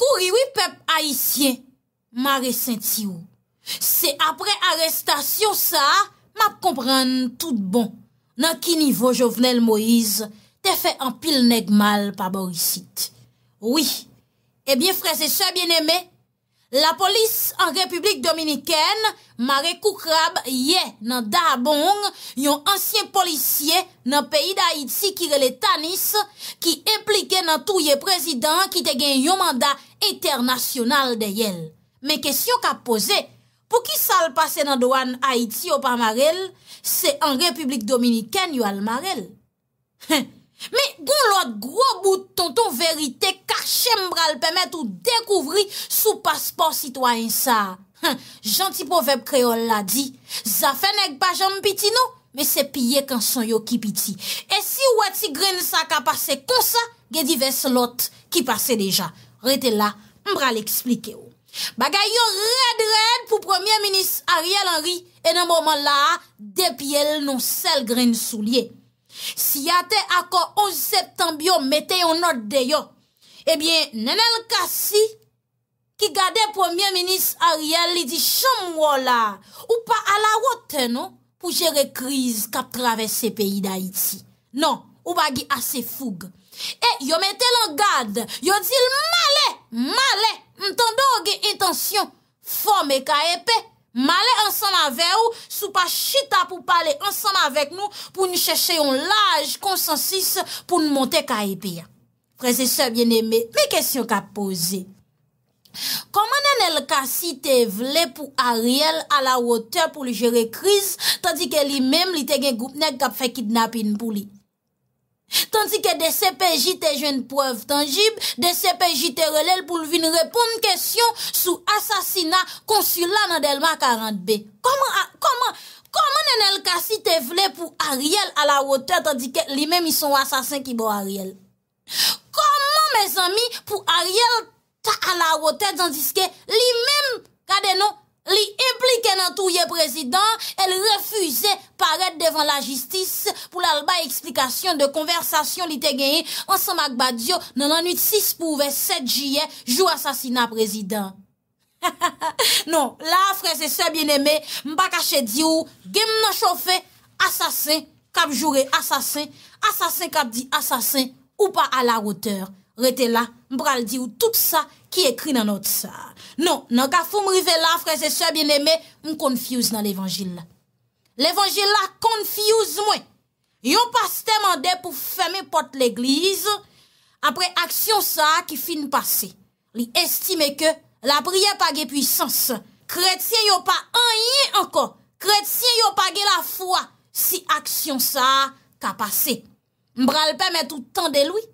Kou riwi pep Haitien, ma re senti ou. Se apre arestasyon sa, ma p kompran tout bon. Nan ki nivou jovenel Moïse, te fe an pil neg mal pa Borissit. Oui, ebyen eh frese se bieneme, la polis an Republik Dominikène ma re koukrab ye nan da abong yon ansyen polisye nan peyi da Haiti kirele Tanis ki implike nan touye prezident ki te gen yon manda Eter nasyonal de yel... Me kesyon ka pose... Pou ki sa al pase nan doan... Haiti ou pa Marel... Se an Republik Dominikène yo al Marel... Me goun lot... Gro bout ton ton verite... Karchem bral pemet ou dekouvri... Sou paspor sitwany sa... Janti povep kreol la di... Za fenek pa jom piti nou... Me se pye kan son yo ki piti... E si ou ati gren sa ka pase... Kon sa... Gedi ves lot ki pase deja... Rete la, mbra li eksplike yo. Bagay yo red-red pou Premier Minist Ariel Henry, e nan mwoman la, depye l nou sel gren sou liye. Si yate akor 11 septembyo mette yon not de yo, ebyen eh nenel kasi ki gade Premier Minist Ariel li di chomwo la, ou pa ala wote nou pou jere kriz kap travesse peyi da iti. Non, ou bagi ase foug. E yo mette lan gade, yo dil male, male, mtando ge intansyon, fome ka epè, male ansan ave ou, sou pa chita pou pale ansan avek nou pou nou chèche yon laj konsensis pou nou monte ka epè ya. Prese se bien eme, mi kesyon ka pose. Koman en el kasi te vle pou Ariel ala wote pou li jere kriz, tadi ke li mem li te gen goupnek kap fe kidnapin pou li? Tanti ke de sepeji te jwen preuve tangib, de sepeji te relel pou lvin repon n kesyon sou asasina konsula nan delma 40B. Koman nen el kasi te vle pou Ariel a la wote tanti ke li men mi son asasin ki bo Ariel? Koman mes ami pou Ariel ta a la wote tanti ke li men kade nou? Li implike nan touye prezident, el refuze paret devan la jistis pou la lba eksplikasyon de konversasyon li te genye an sa magbadyo 986 pou 27 jye jou asasina prezident. Ha ha ha, non, la, frese se bieneme, mba kache di ou, gem nan chofe, asasin, kap jure asasin, asasin kap di asasin, ou pa ala roteur. Rete la, mbral di ou, tout sa ki ekri nan ot sa. Non, nan ka foun mrive la, freze se bieneme, m konfiyouz nan l'evangil la. L'evangil la konfiyouz mwen. Yon pa se temande pou feme pot l'eglize, apre aksyon sa ki fin pase. Li estime ke la priye page puysans. Kretien yo pa anye anko. Kretien yo page la fwa si aksyon sa ka pase. Mbra l'pemet ou tende lwi,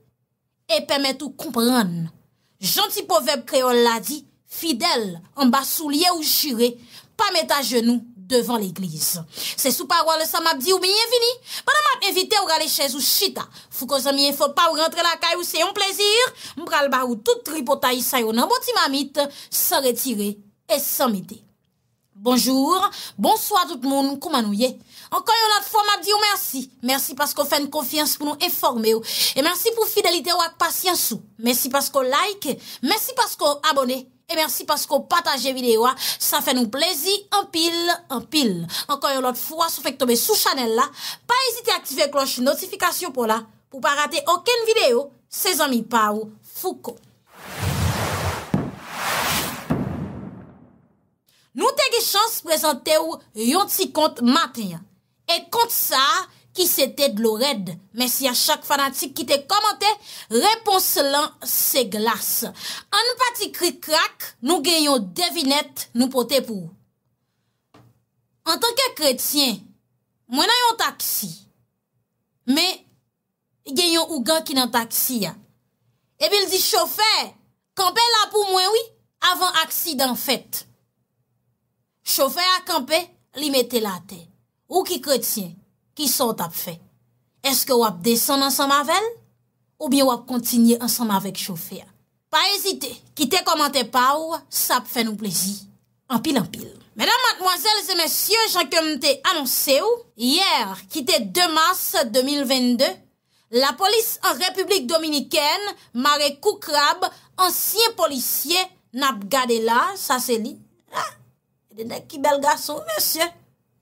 e pemet ou kompran. Janti poveb kreol la di, fidèle, en bas soulier ou chiré, pas mettre à genoux devant l'église. C'est sous parole ça m'a dit ou bienvenue. Pendant m'a invité ou aller chez ou chita. faut que il faut pas ou rentrer la caille ou c'est un plaisir. M'pral ba ou tout tripotaï, ça yo nan petit mamite sans retirer et sans mettre. Bonjour, bonsoir tout le monde, comment nous y est? Encore une autre fois, m'a dit merci. Merci parce qu'on fait une confiance pour nous informer. Et merci pour fidélité ou patience. Merci parce qu'on like. Merci parce qu'on abonnez. E mersi pasko pataje videwa, sa fe nou plezi, anpil, anpil. Anko yon lot fwa, sou fek tobe sou chanel la, pa ezite aktive kloche notifikasyon pou la, pou pa rate oken videyo, se zanmi pa ou fouko. Nou te ge chans prezante ou yon ti kont matenya. E kont sa... ki se te dlo red, men si a chak fanatik ki te komante, repons lan se glas. An nou pati krik krak, nou genyon devinet nou pote pou. An tanke kretien, mwen ayon taksi, men genyon ou gan ki nan taksi ya. Ebi l di chofer, kampe la pou mwen wii, avan aksid an fèt. Chofè a kampe, li mette la te. Ou ki kretien? Ki sot ap fe? Eske wap desen ansan mavel? Ou byen wap kontinye ansan mavek choufea? Pa ezite, kite komante pa ou, sap fe nou plezi. Anpil anpil. Mèdam, madmoizèles et mèsyè, jankèm te anonsè ou? Yer, kite 2 mars 2022, la polis an Republik Dominikèn, Marek Koukrab, ansyen polisye, nap gade la, sa se li. Ha, ah, denè ki bel gaso, mèsyè.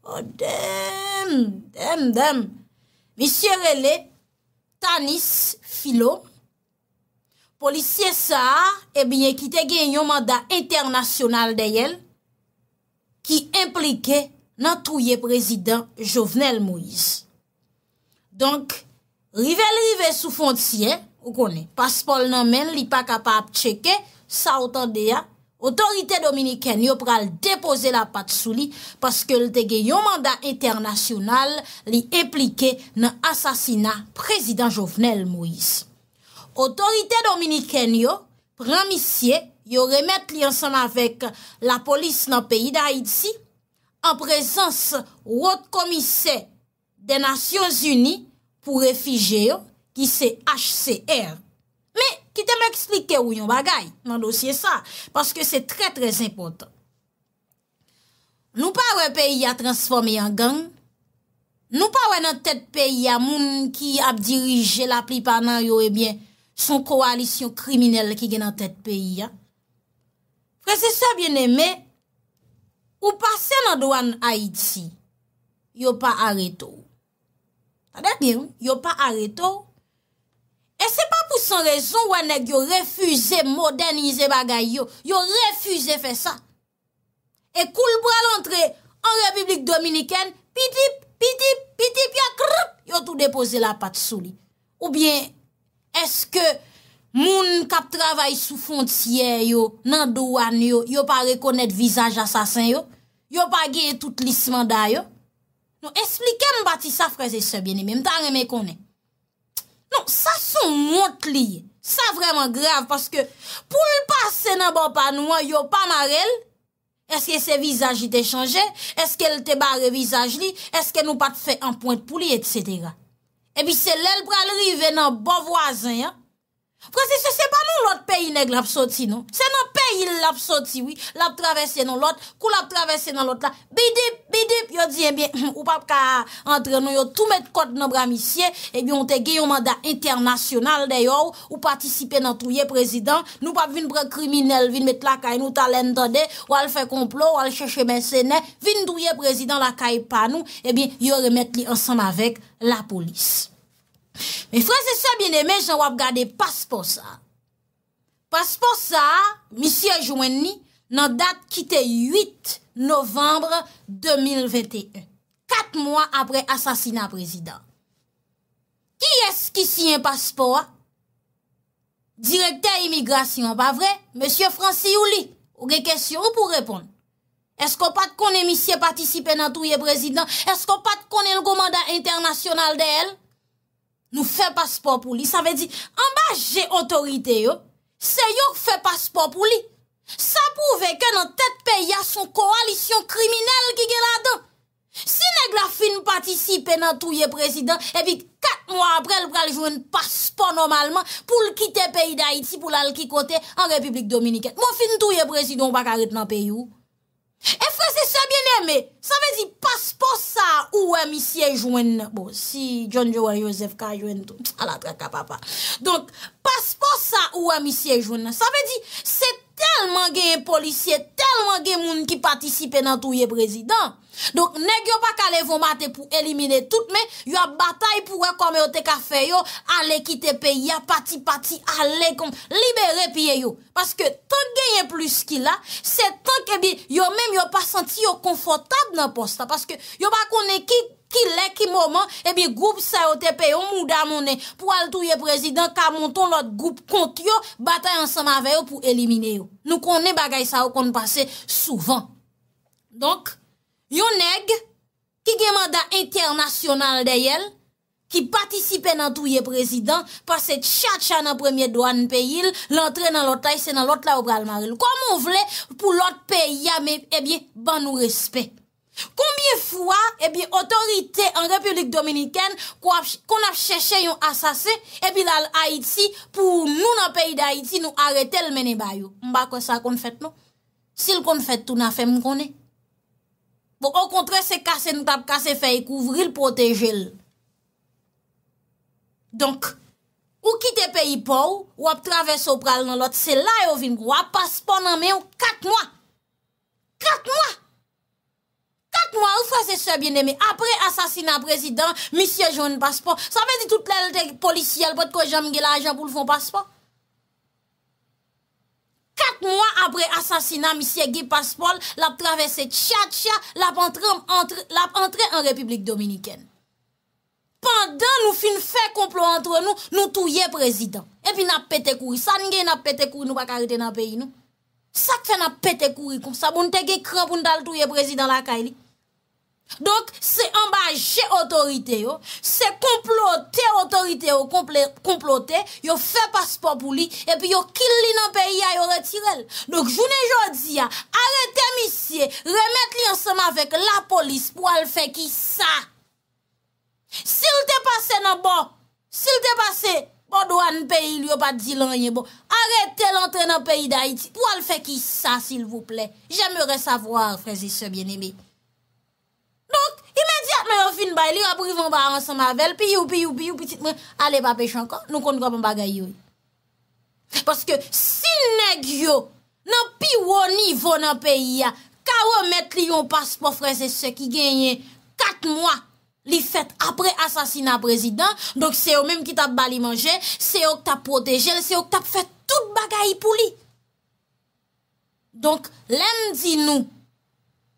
Oh dèm, dèm, dèm. Misyè relè, Tanis Filo, polisye sa, e bine ki te gen yon manda internasyonal de yel, ki implike nan touye prezident Jovenel Moïse. Donk, rive l'rive sou foncien, ou konè, paspol nan men li pa kapap cheke, sa otan de ya, Otorite Dominiken yo pral depose la pat sou li paske l dege yon mandat eternasyonal li eplike nan asasina prezident Jovenel Moïse. Otorite Dominiken yo pramisye yo remet li ansan avek la polis nan peyi da Haiti an prezans wot komise de Nasyons Uni pou refije yo ki se HCR. Ki te mè eksplike ou yon bagay nan dosye sa. Paske se tre tre sempotan. Nou pa wè peyi a transforme yon gang. Nou pa wè nan tet peyi a moun ki ap dirije la pli panan yon ebyen son koalisyon kriminel ki gen nan tet peyi a. Prese se vye neme ou pase nan doan Haiti, yon pa areto. Ta dekye yon? Yon pa areto. E se pa pou son rezon wane yo refuze modernize bagay yo. Yo refuze fe sa. E koul bra l'entre en Republik Dominiken, pitip, pitip, pitip, ya krip, yo tou depoze la pat sou li. Ou bien, eske moun kap travay sou fontiye yo, nan douan yo, yo pa rekonet vizaj asasen yo, yo pa geye tout lisman da yo. Nou esplike mou bati sa freze se bieni, mwen tan reme konen. Non, sa son mont li, sa vreman grav, paske pou l'passe nan bo pa nou an, yo pa ma rel, eske se vizaj li te chanje, eske l te ba revizaj li, eske nou pat fe an point pou li, etc. E pi se lel pralri ven nan bo vwazen ya, Fransese, se se pa nou lot peyi neg lap soti nou? Se nou peyi lap soti, oui, lap travese nou lot, kou lap travese nou lot la. Bidip, bidip, yo diye, eh ou pap ka antre nou, yo tou met kote nou bramisye, ebi eh yon te ge yon manda internasyonal, deyo, ou patisipe nan touye prezident. Nou pap vin bre kriminel, vin met lakay nou talen dade, ou al fe komplo, ou al cheche mense ne, vin touye prezident lakay panou, ebi eh yo remet li ansanm avek la polis. Me franse se biene men, jan wap gade paspo sa. Paspo sa, misye Jouenni nan date kite 8 novembre 2021. Kat mwa apre asasina prezident. Ki eskisi yon paspo a? Direkte emigrasyon, pa vre? Monsie Fransi ou li? Ou gen kesyon ou pou repon? Esko pat konen misye patisipe nan touye prezident? Esko pat konen gomanda internasyonal de el? Monsie Fransi ou li? Nou fe paspor pou li, sa ve di, amba je otorite yo, se yo fe paspor pou li. Sa pouve ke nan tet pe ya son koalisyon kriminel ki ge la do. Si neg la fin patisipe nan touye prezident, epi kat mwa apre, l pra li jouen paspor normalman pou l kite pe yi da iti pou l al ki kote an Republik Dominiket. Mo fin touye prezident baka ret nan pe yo. Efre se sebyen eme, sa ve di paspo sa ou wè euh, mi siye jwen bo, si John Joe an Yosef ka jwen to, ala traka papa Donk, paspo sa ou wè euh, mi siye jwen, sa ve di, set telman genye polisye, telman genye moun ki patisipe nan tou ye prezident. Donk, nek yo pa kale von mate pou elimine tout, men yo batay pou rekom yo te kafe yo, ale ki te pe ya, pati pati, ale kom, libere piye yo. Paske, ton genye plus ki la, se ton kebi, yo men yo pa senti yo konfortab nan posta. Paske, yo pa konen ki... qui l'est, qui moment, eh bien, groupe sa yo te paye, on mouda mounen, pour al le président, ka monton l'autre groupe contre yo, bataille ensemble avec eux pour éliminer eux. Nous connaissons bagay ça qu'on passe souvent. Donc, yon neg, qui gen mandat international d'elle, qui participent dans tout président, parce que tcha dans premier douane pays, l'entrée dans l'autre c'est dans l'autre là au Comme on voulait, pour l'autre pays, mais, eh bien, ban nous respect. Koumye fwa, ebi, otorite an Republik Dominiken Kou ap chèche yon asase, ebi la l'Haiti Pou nou nan peyi d'Haiti nou arete l meni bayou Mba kwa sa kon fèt nou Si l kon fèt, tou na fèm konè Bo, an kontre, se kase nou tap kase fèy kouvri l potejel Donk, ou kite peyi pou, wap traveso pral nan lot Se la yo vin kou, wap paspon nan men yon kat mwa Kat mwa Kat mwa ou fase sebyen eme, apre asasina prezidant, misye joun paspon. Sa ve di tout lèl de polisiyel, bot ko jami gè la ajan pou l'fon paspon. Kat mwa apre asasina misye gè paspon, l ap travesse tchia tchia, l ap entre en Republik Dominikèn. Pandan nou fin fè komplo antre nou, nou touye prezidant. E pi nap pète kouri, sa nge nap pète kouri nou pa karite nan peyi nou. Sak fè nap pète kouri kom sa, bon te gè kropoun dal touye prezidant la kaili. Donk se ambaje otorite yo, se komplote otorite yo, komplote, yo fe paspo pou li, epi yo kil li nan peyi ya yo retirel. Donk jounen jodi ya, arete misye, remet li ansama vek la polis pou al fe ki sa. Sil te pase nan bon, sil te pase, bon do an peyi li yo pa di lanyen bon, arete lante nan peyi da iti, pou al fe ki sa sil vouple. Jèmère sa vwa, frezi se bien emi. Donk, imediat mè yon fin bay li, aprivan ba ansan mavel, pi yon, pi yon, pi yon, pi titmen, ale pa pech ankon, nou kon drap an bagay yon. Paske, si neg yon, nan pi yon nivou nan peyi ya, ka wè mèt li yon paspofrense se ki genyen, kat mwa li fèt apre asasina prezident, donk se yon mèm ki tap bali manje, se yon ki tap proteje, se yon ki tap fèt tout bagay pou li. Donk, lem di nou,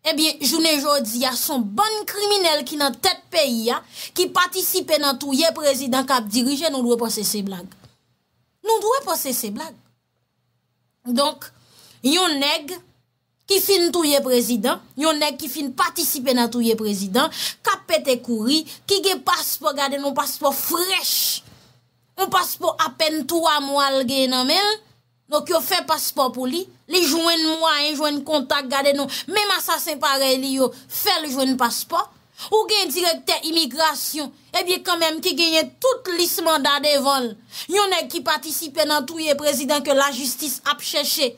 Ebyen, eh jounen jordi, ya son ban kriminel ki nan tet peyi ya, ki patisipe nan touye prezident kap dirije, nou dwe pasese blag. Nou dwe pasese blag. Donk, yon neg ki fin touye prezident, yon neg ki fin patisipe nan touye prezident, kap pete kouri, ki ge paspo gade, nou paspo frech, nou paspo apen touwa mwal gen nan men, Nou ki yo fè paspor pou li, li jwen mwa, jwen kontak gade nou. Mèma sa se pare li yo, fè li jwen paspor. Ou gen direkter imigrasyon, ebi kanmèm ki genye tout lis manda devon. Nyone ki patisipe nan touye prezident ke la justis ap chèche.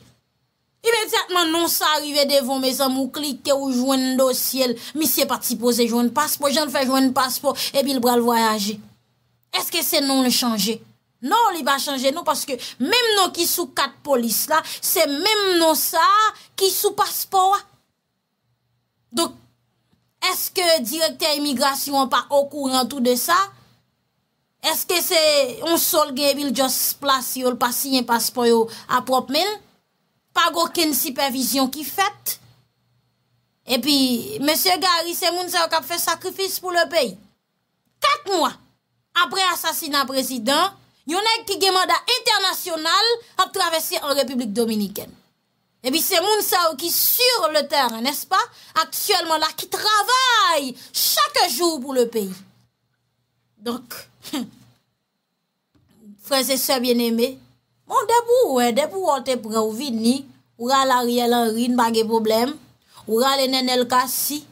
Imediatman non sa arrive devon, mè sa mou klik te ou jwen dosyel. Mi se pati pose jwen paspor, jen fè jwen paspor, ebi eh l bral voyaje. Eske se non le chanje? Non li va chanje, non paske Mem non ki sou kat polis la Se mem non sa Ki sou paspo Dok Eske direkter imigrasyon Pa okouran tout de sa Eske se on sol gen Vil just plas yol pa si yon paspo Yo aprop men Pa goken sipervizyon ki fet E pi Mese garis e moun se okap fe sakrifis Pou le pey Kat mwa apre asasina prezident Yonèk ki gemanda internasyonal ap travesi an Republik Dominiken. Ebi se moun sa ou ki sur le ter, nespa, aksyèlman la ki travay chakè joun pou le peyi. Donk, frèze se bien eme, moun debou, debou wote pre ou vidni, ou ral a rielan rin bagè problem, ou ral enen el kasi,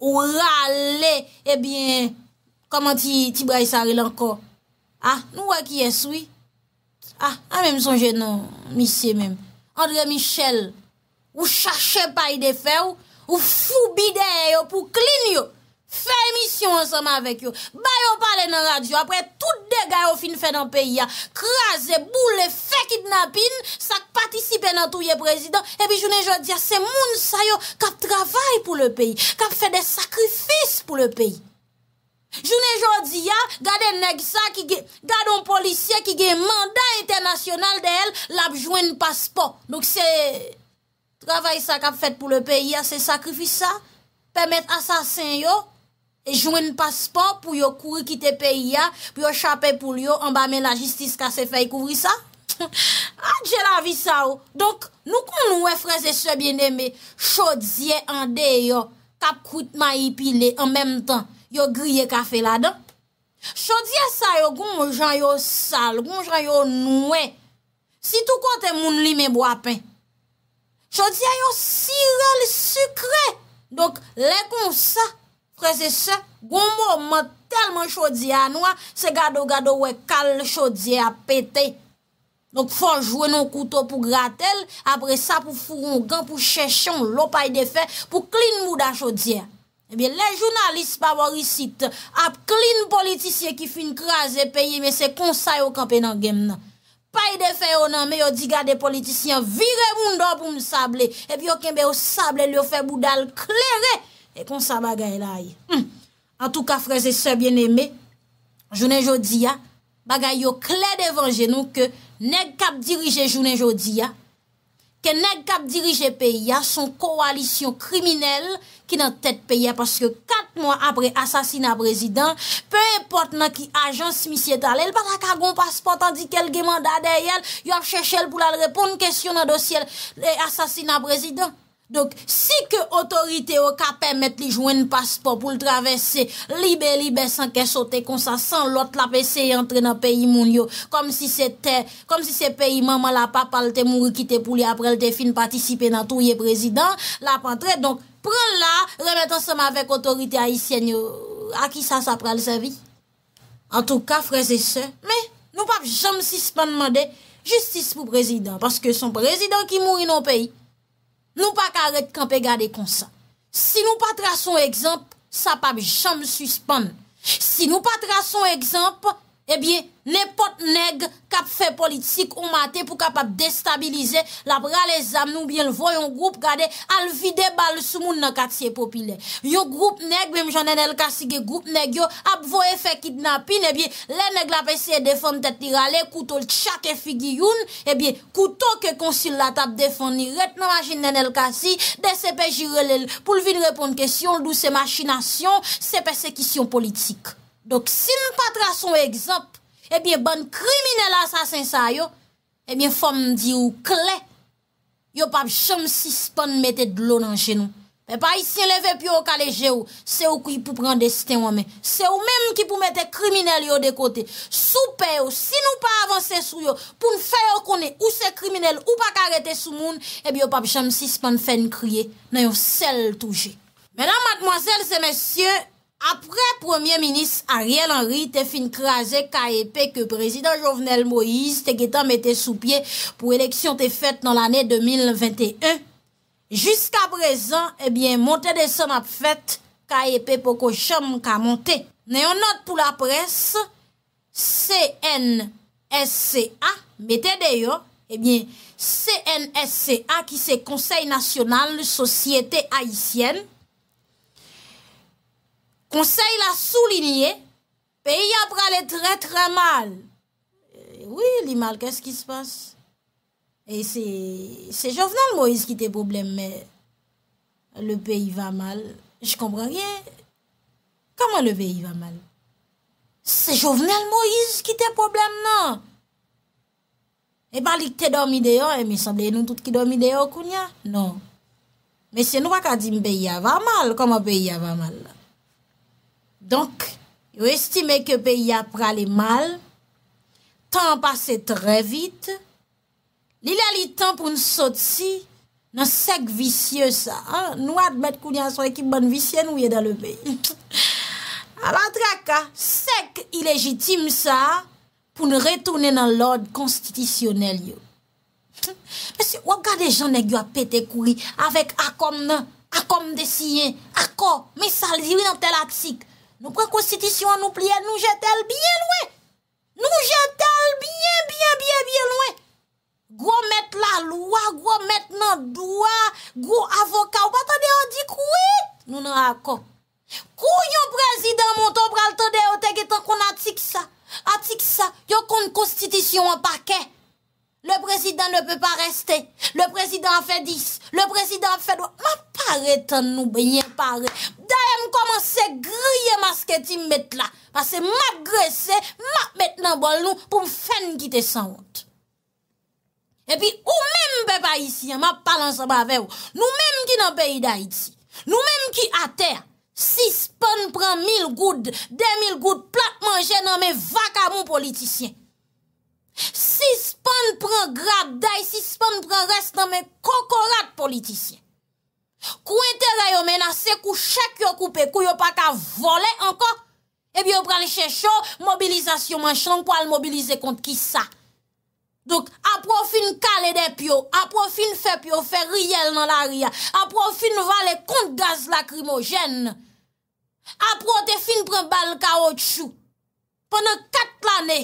ou ral le, ebyen, koman ti bra yisari lanko, Ha, ah, nou wak yè sou? Ha, ah, an mèm son jè nan misè mèm. Andre Michel, ou chache paye de fè ou, ou fou bidè yo pou klini yo. Fè emisyon ansama avèk yo. Bayo pale nan radyo, apre tout de gayo fin fè nan peyi ya. Krasè, boule, fè kidnapin, sak patisipe nan touye prezident. E pi jounè jò diya, se moun sa yo kap travay pou le peyi, kap fè de sakrifis pou le peyi. Jounen jodi ya, gade neg sa, gade yon polisye ki gen manda internasyonal de el, lap jwen paspo. Nouk se, travay sa kap fet pou le peyi ya, se sakrifisa, pemet asasen yo, e jwen paspo pou yo kouye kite peyi ya, pou yo chapè pou yo, ambame la jistis ka se fèy kouvri sa. Adje ah, lavi sa ou. Nouk nou kon nou e freze se bieneme, chodziye ande yo, kap kout ma ipile en menm tan. yo griye kafe la dan. Chodye sa yo goun jan yo sal, goun jan yo noue. Si tou kote moun li me bwa pen. Chodye yo sirel sukre. Donk le kon sa, prese sa, goun bo mwen telman chodye anwa, se gado gado we kal chodye apete. Donk fonjwe nou kouto pou gratel, apre sa pou furon gan, pou chesyon lopay defen, pou klin mou da chodye anwa. Ebyen, eh le jounalist pa waw risit ap klin politisyen ki fin kras e peye me se konsay o kampen an gem nan. Paye de fey o nan, me yo diga de politisyen, vire moun do pou moun sable. Ebyen, eh yo kembe yo sable, yo fey moun dal kleren. E konsa bagay la yi. An tou ka freze se bien eme, jounen jodi ya, bagay yo kler devan jenou ke neg kap dirije jounen jodi ya. Ke neg kap dirije pe, ya son koalisyon kriminel ki nan tet pe, ya paske kat moun apre asasina prezident, pe epote nan ki ajans misi etal, el patak agon paspot an di kel gemanda dey el, yo ap chechel pou la repon kestyon nan dosyel e asasina prezident. Donk, si ke otorite o ka pemet li jwen paspo pou l travese, libe libe san ke sote kon sa san lot la pe se entre nan peyi moun yo. Kom si se peyi maman la papa l te mou ki te pou li apre l te fin patisipe nan tou ye prezident, la pan tre. Donk, pran la, remet an seman vek otorite a isen yo. A ki sa sa pral sa vi? An tou ka freze se, me nou pa jom si seman mande justice pou prezident, paske son prezident ki moun yon peyi. Nou pa karet kanpe gade konsan. Si nou pa trason egzamp, sa pa jom suspan. Si nou pa trason egzamp, Ebyen, eh nepot neg kap fe politik ou mate pou kap ap destabilize, la pra le zam nou byen voyon group gade al vide bal sou moun nan katsi e popile. Yo group neg, bem jan en el kasi ge group neg yo ap voye fe kidnapin, ebyen, le neg eh la pesye defon tet li rale kouto l chak e figi yon, ebyen, kouto ke konsilat ap defon ni ret nan majin en el kasi de sepe jirele pou l vin repon kesyon l dou se machinasyon sepe sekisyon politik. Dok, si nou patra son egzop, ebyen ban kriminele asasinsa yo, ebyen fom di ou kle, yo pap chanm si span mette dlo nan jenou. Pe pa isi enleve pi ou kaleje ou, se ou ki pou pran desten wame. Se ou menm ki pou mette kriminele yo de kote. Sou pe ou, si nou pa avanse sou yo, pou nou fè yo konen ou se kriminele, ou pa karete sou moun, ebyen pap chanm si span fen kriye, nan yo sel touje. Menan matmoazel se mesye, apre premier minis Ariel Henry te fin kraze ka epè ke prezident Jovenel Moïse te getan mette sou pye pou eleksyon te fèt nan l'anè 2021, jiska prezant, ebyen, montè de som ap fèt, ka epè poko chom mou ka montè. Neyon not pou la presse, CNSCA, mette deyo, ebyen, eh CNSCA ki se konsey nasyonal sosyete haisyen, Konsey la sou li liye, peyi apra le tre tre mal. Eh, oui, li mal, kesk ki se passe? E eh, se jovenel Moïse ki te probleme, me le peyi va mal. Je kompran rye, kama le peyi va mal? Se jovenel Moïse ki te probleme nan? E eh bali ki te dormi deyon, e mi san dey nou tout ki dormi deyon koun ya? Non, me se nou akadim peyi ava mal, kama peyi ava mal nan? Donk, yo estime ke peyi ap prale mal, tan an pase tre vite, li la li tan pou nou sot si, nan sek visye sa, nou ad met kouni an son ekip ban visye nou ye dan le peyi. Alantra ka, sek i legitime sa, pou nou retounen nan l'od konstitisyonel yo. Mese, wakade jan negyo ap pete kouli, avek akom nan, akom desiye, akom, me sal ziwi nan tel atik, Nou pre konstitisyon nou pliye, nou jetel biye lwe. Nou jetel biye, biye, biye, biye lwe. Gwo met la lwa, gwo met nan dwa, gwo avoka, wata deyo di kou e? Nou nan akon. Kou yon prezident mwoto pral ta deyo te getan kon atik sa? Atik sa, yo kon konstitisyon wapake? Le presidant ne pe pa reste, le presidant fe dis, le presidant fe do. Ma pare tan nou ben yon pare. Da yon komanse griye maske ti met la. Pase ma gresse, ma met nan bol nou pou mfen ki te san wote. E pi ou men be pa yisi, ma palan sa ba ve ou. Nou men ki nan pe yi da yisi. Nou men ki a ter, sis pon pran mil goud, de mil goud, plat manje nan me vakamon politisyen. Si span pran grad day, si span pran rest nan men kokorat politisyen. Kwen te rayon menase kou chèk yo koupe, kou yo pata vole anko, ebyo pran chechou, mobilizasyon manchang pou al mobilize kont ki sa. Dok, apro fin kalede pyo, apro fin fe pyo, fe riyel nan la riyan, apro fin vale kont gaz lakrimogen, apro te fin pran bal kao tchou, pwene kat planè,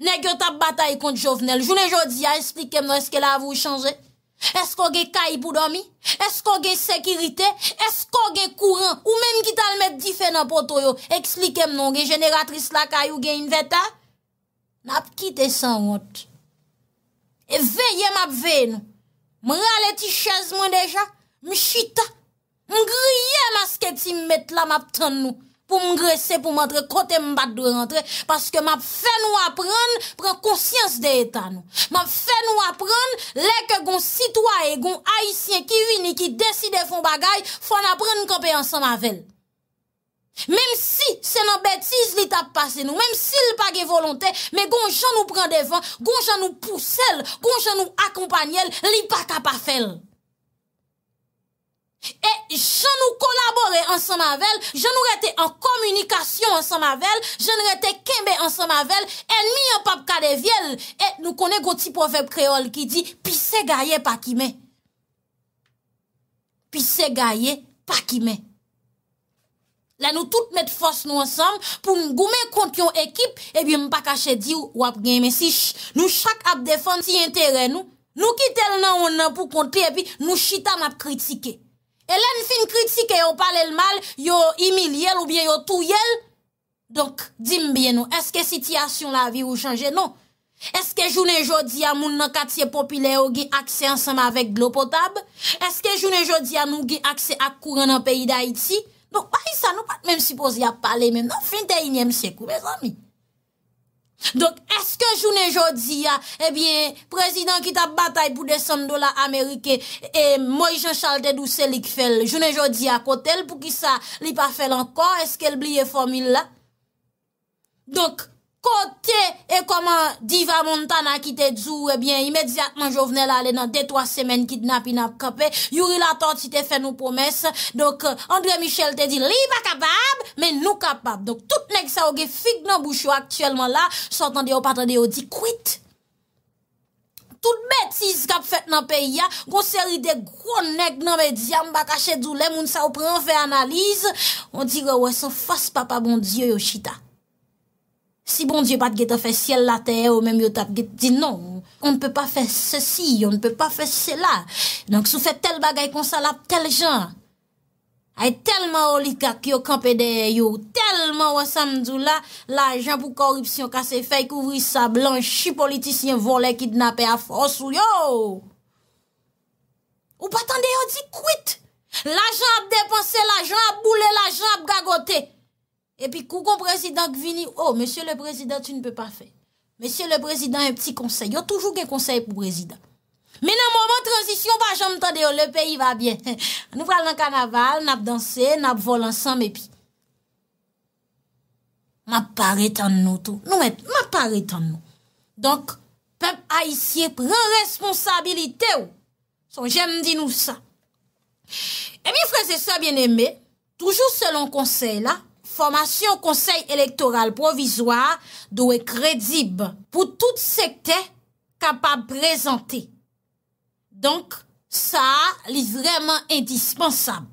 Ne gyot ap bataye konti jovenel. Jounen non, jodi a esplikem nou eske la avou chanze. Esko ge kayi pou domi? Esko ge sekirite? Esko ge kouren? Ou menm ki tal met dife nan poto yo? Ekslikem nou ge jeneratris la kayi ou gen in veta? Nap kite san ot. E veye map veye nou. Mwen aleti chez mwen deja. Mwen chita. Mwen griye maske ti met la map tan nou. pou m gresè, pou m antre, kote m bat do rentre, paske m ap fè nou ap pran, pran konsyans de etan nou. M ap fè nou ap pran, lè ke goun sitwa e goun haisyen kiwi ni ki deside fon bagay, fò n ap pran kope ansan mavel. Mem si se nan betiz li tap pase nou, mem si l pa ge volontè, me goun jan nou pran devan, goun jan nou pousse l, goun jan nou akompanyel, li pa kapa fel. E jen nou kolabore ansan mavel, jen nou rete an komunikasyon ansan mavel, jen nou rete kembe ansan mavel, en mi an pap kadeviel. E nou kone goti profep kreol ki di, pi se gaye pa ki me. Pi se gaye pa ki me. La nou tout met fos nou ansan, pou nou goumen kont yon ekip, e bi mpa kache di ou ap gen me. Si nou chak ap defan ti entere nou, nou ki tel nan ou nan pou konti, e bi nou chita map kritike. Elen fin kritike yo pale l mal, yo imil yel ou bien yo tou yel. Donk, dim bien nou, eske sityasyon la vi ou chanje? Non. Eske jounen jodi a moun nan katye popile yo gi akse ansama vek glopotab? Eske jounen jodi a nou gi akse ak kouren nan peyi da iti? Donk, waj sa nou pat menm sipozi a pale menm? Non fin te inyem sekou, bezan mi? Donk, eske jounen jodi ya, ebyen, prezident ki ta batay pou desan do la Amerike, e moi janshal dedou selik fel, jounen jodi ya, kotel pou ki sa li pa fel ankon, eske li bliye formil la? Donk. Koman diva montana ki te dzou Ebyen eh imediatman jo vene la Le nan de twa semen kit napi nap kape Youri la tante si te fe nou pomese Donk euh, Andre Michel te di Li va kapab men nou kapab Donk tout neg sa ouge fig nan bouchou aktuelman la Sotan de ou patan de ou di kwit Tout betiz kap fet nan pe ya Gon seri de gwo neg nan me di Amba kache dzou le moun sa ou preon fe analize On di ge we son fos papa Bon die yo yo chita Si bon diyo pat ge te fe siel la teye ou menm yo te te ge te di non. On ne pe pa fe se si, on ne pe pa fe se la. Donk sou fe tel bagay kon salap tel jan. Ay telman olika ki yo kampe de yo, telman wa samdou la, la jan pou korupsyon ka se fe kouvri sa blanchi politisyen volè kidnapè a fosou yo. Ou patan de yo di kwit? La jan ap depanse, la jan ap boule, la jan ap gagote. E pi kou kon prezidant k vini, oh, monsye le prezidant, tu ne pe pa fe. Monsye le prezidant, yon pti konsey, yon toujou gen konsey pou prezidant. Men nan mouman transisyon, pa jom tande yo, le peyi oh, va bien. Nou pral nan kanaval, nap danse, nap vol ansam, e pi. Ma pare tan nou tou. Nou et, ma pare tan nou. Donk, pep a isye pre responsabilite yo. Son jem di nou sa. E mi freze sa, bien eme, toujou selon konsey la, Formasyon konsey elektoral provizwa dou e kredib pou tout sekte kapap prezante. Donk, sa li vreman indispensab.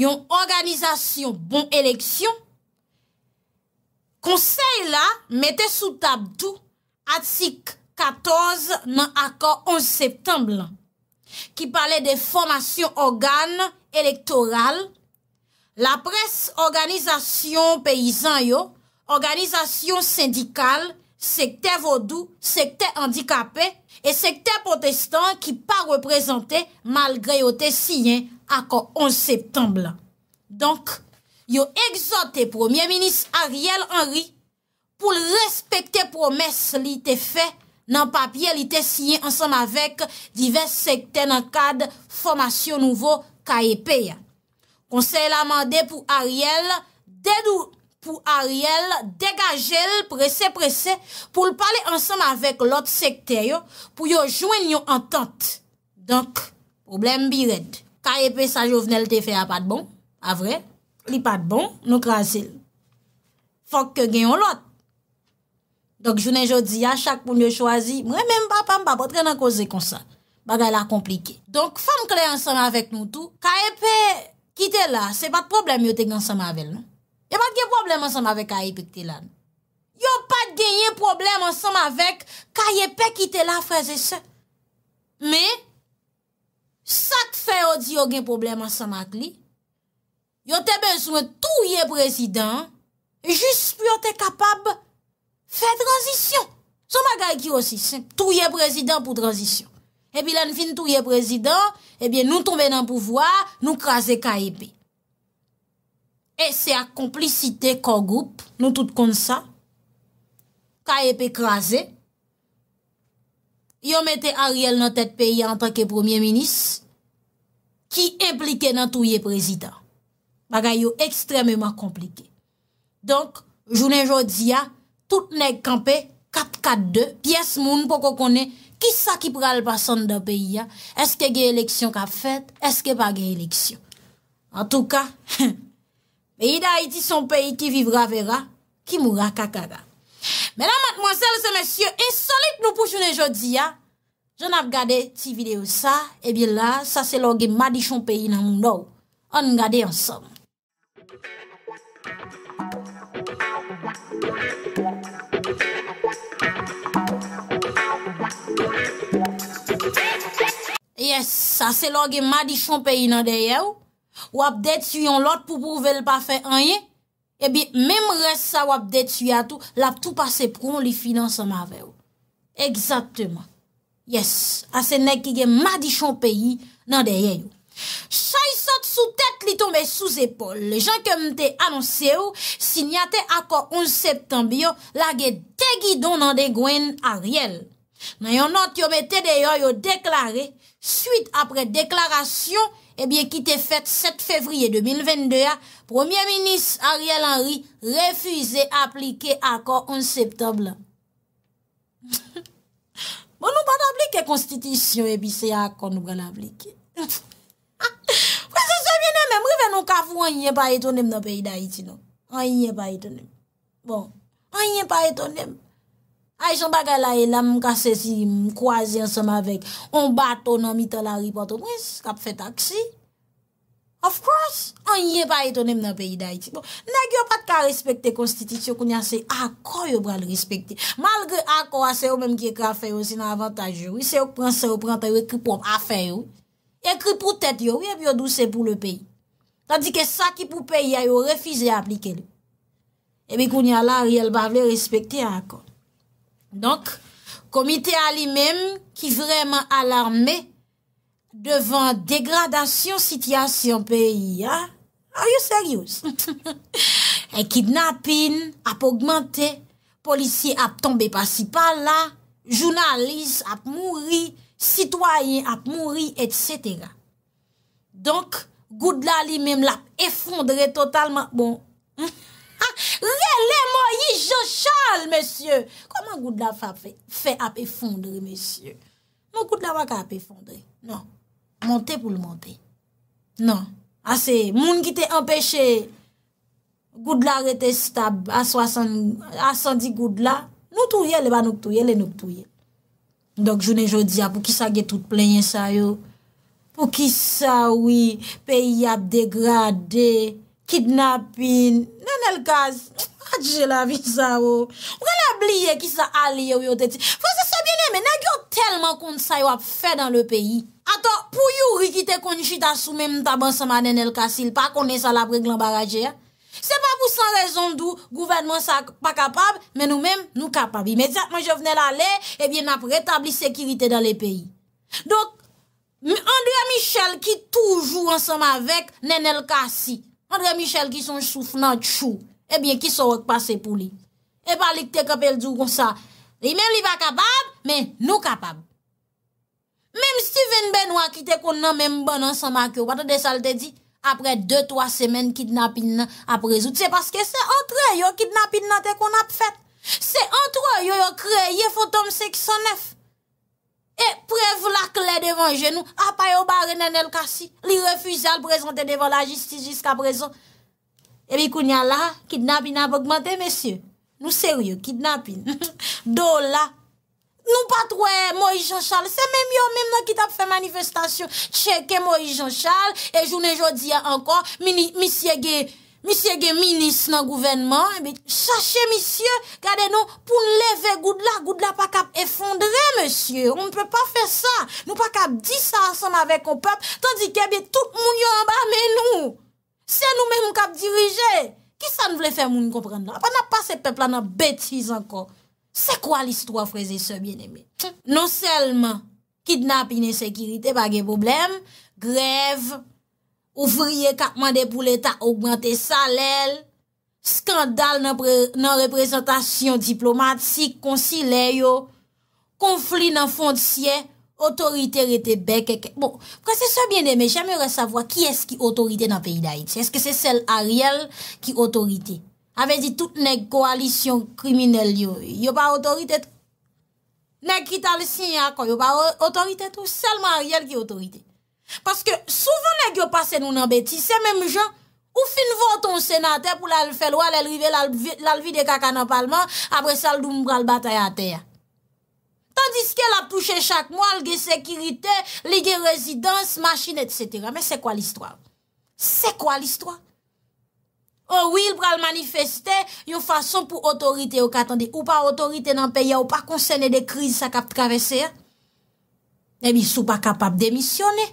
Yon organizasyon bon eleksyon, konsey la mette sou tab tou atik 14 nan akor 11 septemblan. Ki pale de formasyon organ elektoral, La pres organizasyon peyizan yo, organizasyon syndikal, sekte vodou, sekte andikapè, e sekte protestan ki pa reprezentè malgre yo te siyen akon 11 septemblan. Donk, yo egzote Premier Minist Ariel Henry pou l'espekte promes li te fe nan papye li te siyen ansanm avek divers sekte nan kade Formasyon Nouveau K.E.P. ya. konsey la mande pou Ariel, dedou pou Ariel, degaje l, prese prese, pou l pale ansam avèk lot sekter yo, pou yo jwen yon antante. Donk, problem bi red. Ka epè sa jovenel te fe apat bon, avre, li pat bon, nou krasil. Fok ke genyon lot. Donk, jounen jodi ya, chak pou myo chwazi, mwen mèm pa pa mpa, potre nan koze kon sa. Bagay la komplike. Donk, fam kle ansam avèk nou tou, ka epè, Ki te la, se pat problem yo te gen sa mavel, no? Yo pat gen problem sa mavek a ye pek te la, no? Yo pat genye problem sa mavek ka ye pek ki te la freze se. Me, sak fe o di yo gen problem sa ma kli, yo te ben sou mwen touye prezident, jis pou yo te kapab fe transisyon. Sou mwen gay ki yo si, touye prezident pou transisyon. Epi lan fin touye prezident... Ebyen nou tombe nan pouvoi... Nou kraze KEP. E se ak komplicite kogoup... Nou tout kon sa... KEP kraze... Yo mette Ariel nan tet peyi... An tanke premier-ministre... Ki implike nan touye prezident... Baga yo ekstremema komplike. Donk... Jounen jodi ya... Tout nek kampe 4-4-2... Pyes moun poko konen... Ki sa ki pral pasan da peyi ya? Eske ge eleksyon ka fet? Eske pa ge eleksyon? En tou ka, me yi da iti son peyi ki vivra vera, ki mura kakada. Menan matmwansel se monsye, insolit nou poujounen jodi ya, jen ap gade ti video sa, ebi eh la, sa se logi madi son peyi nan moun do. An gade ansam. Moun. Yes, ase lor gen madichon peyi nan deye yo. Wap det yon lot pou pou vel pa fe anye. Ebi, mem res sa wap det yon lot pou pou vel pa fe anye. Lap tou pase proun li finanse mave yo. Eksapte man. Yes, ase nek gen madichon peyi nan deye yo. Chay sot sou tet li tombe sou zepol. Le jan ke mte anonse yo, sinyate akor 11 septembi yo, lage degi don nan de gwen a riel. Mayon not yo me te deyo yo deklare, Suite apre deklarasyon, e bie ki te fet 7 fevriye 2022, Premier Ministre Ariel Henry refuize aplike akor 11 septembre. Bon, nou ban aplike konstitisyon e bie se akor nou ban aplike. Wè se se bine, mè mri vè nou kavou an yè pa etonem nan peyi da iti nou. An yè pa etonem. Bon, an yè pa etonem. A yon bagay la e lam kase si mkwazi ansem avek On bato nan mitan la ripoto Mwen skap fet aksi Of course On yon pa etonem nan peyi da iti Nèk bon, yo pat ka respekte konstitisyon Kounia se akon yo bral respekte Malge akon ase yo menm ki ekra feyo Sin avantage yo Se yo pranse yo prante yo ekri poum Afen yo Ekri pou tet yo Yon e biyo douse pou le peyi Tadi ke sa ki pou peyi ya yo refize aplike Ebi kounia la riel bavle respekte akon Donc, comité a vraiment alarmé devant la dégradation dégradation la situation pays. pays. Hein? Are you serious? kidnapping a augmenté, policiers a tombé par-ci, par-là, journalistes mouru, mouri, citoyens ont mouru, etc. Donc, Goudla la même la effondré totalement. bon, hein? A relemoyi jo chal, mesye. Koman goudla fa fe ap efondre, mesye? Non, non. non. ah, moun goudla wak ap efondre? Non. Monte pou l'monte. Non. Ase, moun ki te empeshe, goudla rete stab, a sondi goudla, nou touye le ba nouk touye, le nouk touye. Dok jounen jodi, apou ki sa ge tout plenye sa yo, pou ki sa, oui, peyi ap degradé, kidnapin, Nenel Kasi, adje la vi za wou. Wè la bliye ki sa aliye wè yo teti. Fose sa bine men, nagyo telman kont sa yo ap fè dan le peyi. Atò, pou yu rikite konjit asou men mta bansama Nenel Kasi, l pa konè sa la prek l'embarajè. Se pa pou san rezon dou, gouvenman sa pa kapab, men nou men nou kapab. Imediatman jè vnen la le, e bien ap retabli sekirite dan le peyi. Dok, André Michel ki toujou ansama vek Nenel Kasi, Andre Michel ki son souf nan tchou, ebyen eh ki sorok pase pou li. E balik te kapel djou kon sa. E men li va kapab, men nou kapab. Mem Steven Benoit ki te kon nan men banan bon san makyo, pata de sal te di, apre 2-3 semen kidnapin nan apre zout. Se paske se antre yo kidnapin nan te kon ap fèt. Se antre yo yo kreye fotom se ki son nef. Et preuve la clé devant genou, a pas yo barre nanel kasi, refuse à le présenter devant la justice jusqu'à présent. Et puis a là, kidnapping a augmenté messieurs. Nous sérieux, kidnapping. nous, pas trop, eh, Moïse Jean Charles, C'est même moi qui qui fait la manifestation. Check, cheke Moïse Jean Charles, Et journée jodi encore, monsieur Misye gen minis nan gouvenman, eh chache misye, gade nou pou nou leve goudla, goudla pa kap efondre, monsye. On ne peut pas fè sa. Nou pa kap disa ansan avèk o pep, tandike tout moun yo anba men nou. Se nou men mou kap dirije. Ki sa nou vle fè moun yon komprendan? A pa nan pa se pep la nan betiz ankon. Se kwa l'istwa freze se bienemè? Non selman kidnap inesekirite bagè problem, grev, ouvriye kapman de pou l'Etat augmente sa lèl, skandal nan reprezentasyon diplomatik, konsile yo, konflit nan fondsien, otorite rete bekeke. Bon, prase so bien de me, jami re savoa ki eski otorite nan peyi da iti. Eske se sel Ariel ki otorite. A ve di tout nek koalisyon krimine liyo. Yo pa otorite. Nek ki tal siya ko, yo pa otorite. Seleman Ariel ki otorite. Paske souvene gyo pase nou nan beti, se menmou jan, ou fin voton senate pou la l felwa l elrive l alvi de kaka nan palman, apre sa l doum bral batay a teya. Tandis ke la touche chak mwa, l ge sekirite, l ge rezidans, machine, etc. Men se kwa l istwa? Se kwa l istwa? Ou wil bral manifeste yon fason pou otorite yo katande, ou pa otorite nan peye, ou pa konsene de kriz sa kap travese ya? Ebi eh sou pa kapap demisyone. Ebi sou pa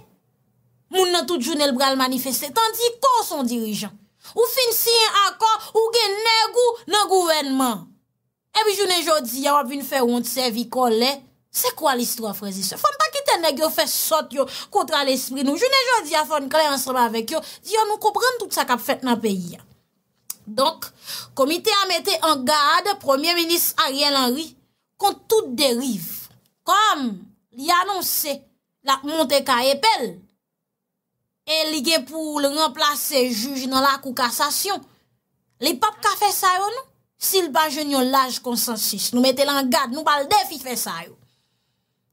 kapap demisyone. Moun nan tout journée bral manifester tandis qu'on son dirigeant. Ou fin si un accord ou gen negou nan gouvernement. Et puis journée jodi a vinn faire honte servi collé. C'est quoi l'histoire Frésil ça ne Faut pas quitter nèg yo fait saute contre l'esprit nous. Journée jodi a fon clair ensemble avec yo, di yo nous comprendre tout ça qu'a fait dans pays. Donc, comité a mis en garde premier ministre Ariel Henry contre toute dérive. Comme il a annoncé la montée Kaepel El li gen pou le remplase juj nan la kou kassasyon. Li pap ka fè sa yo nou? Sil pa jen yo laj konsensis. Nou mette lan gad, nou bal defi fè sa yo.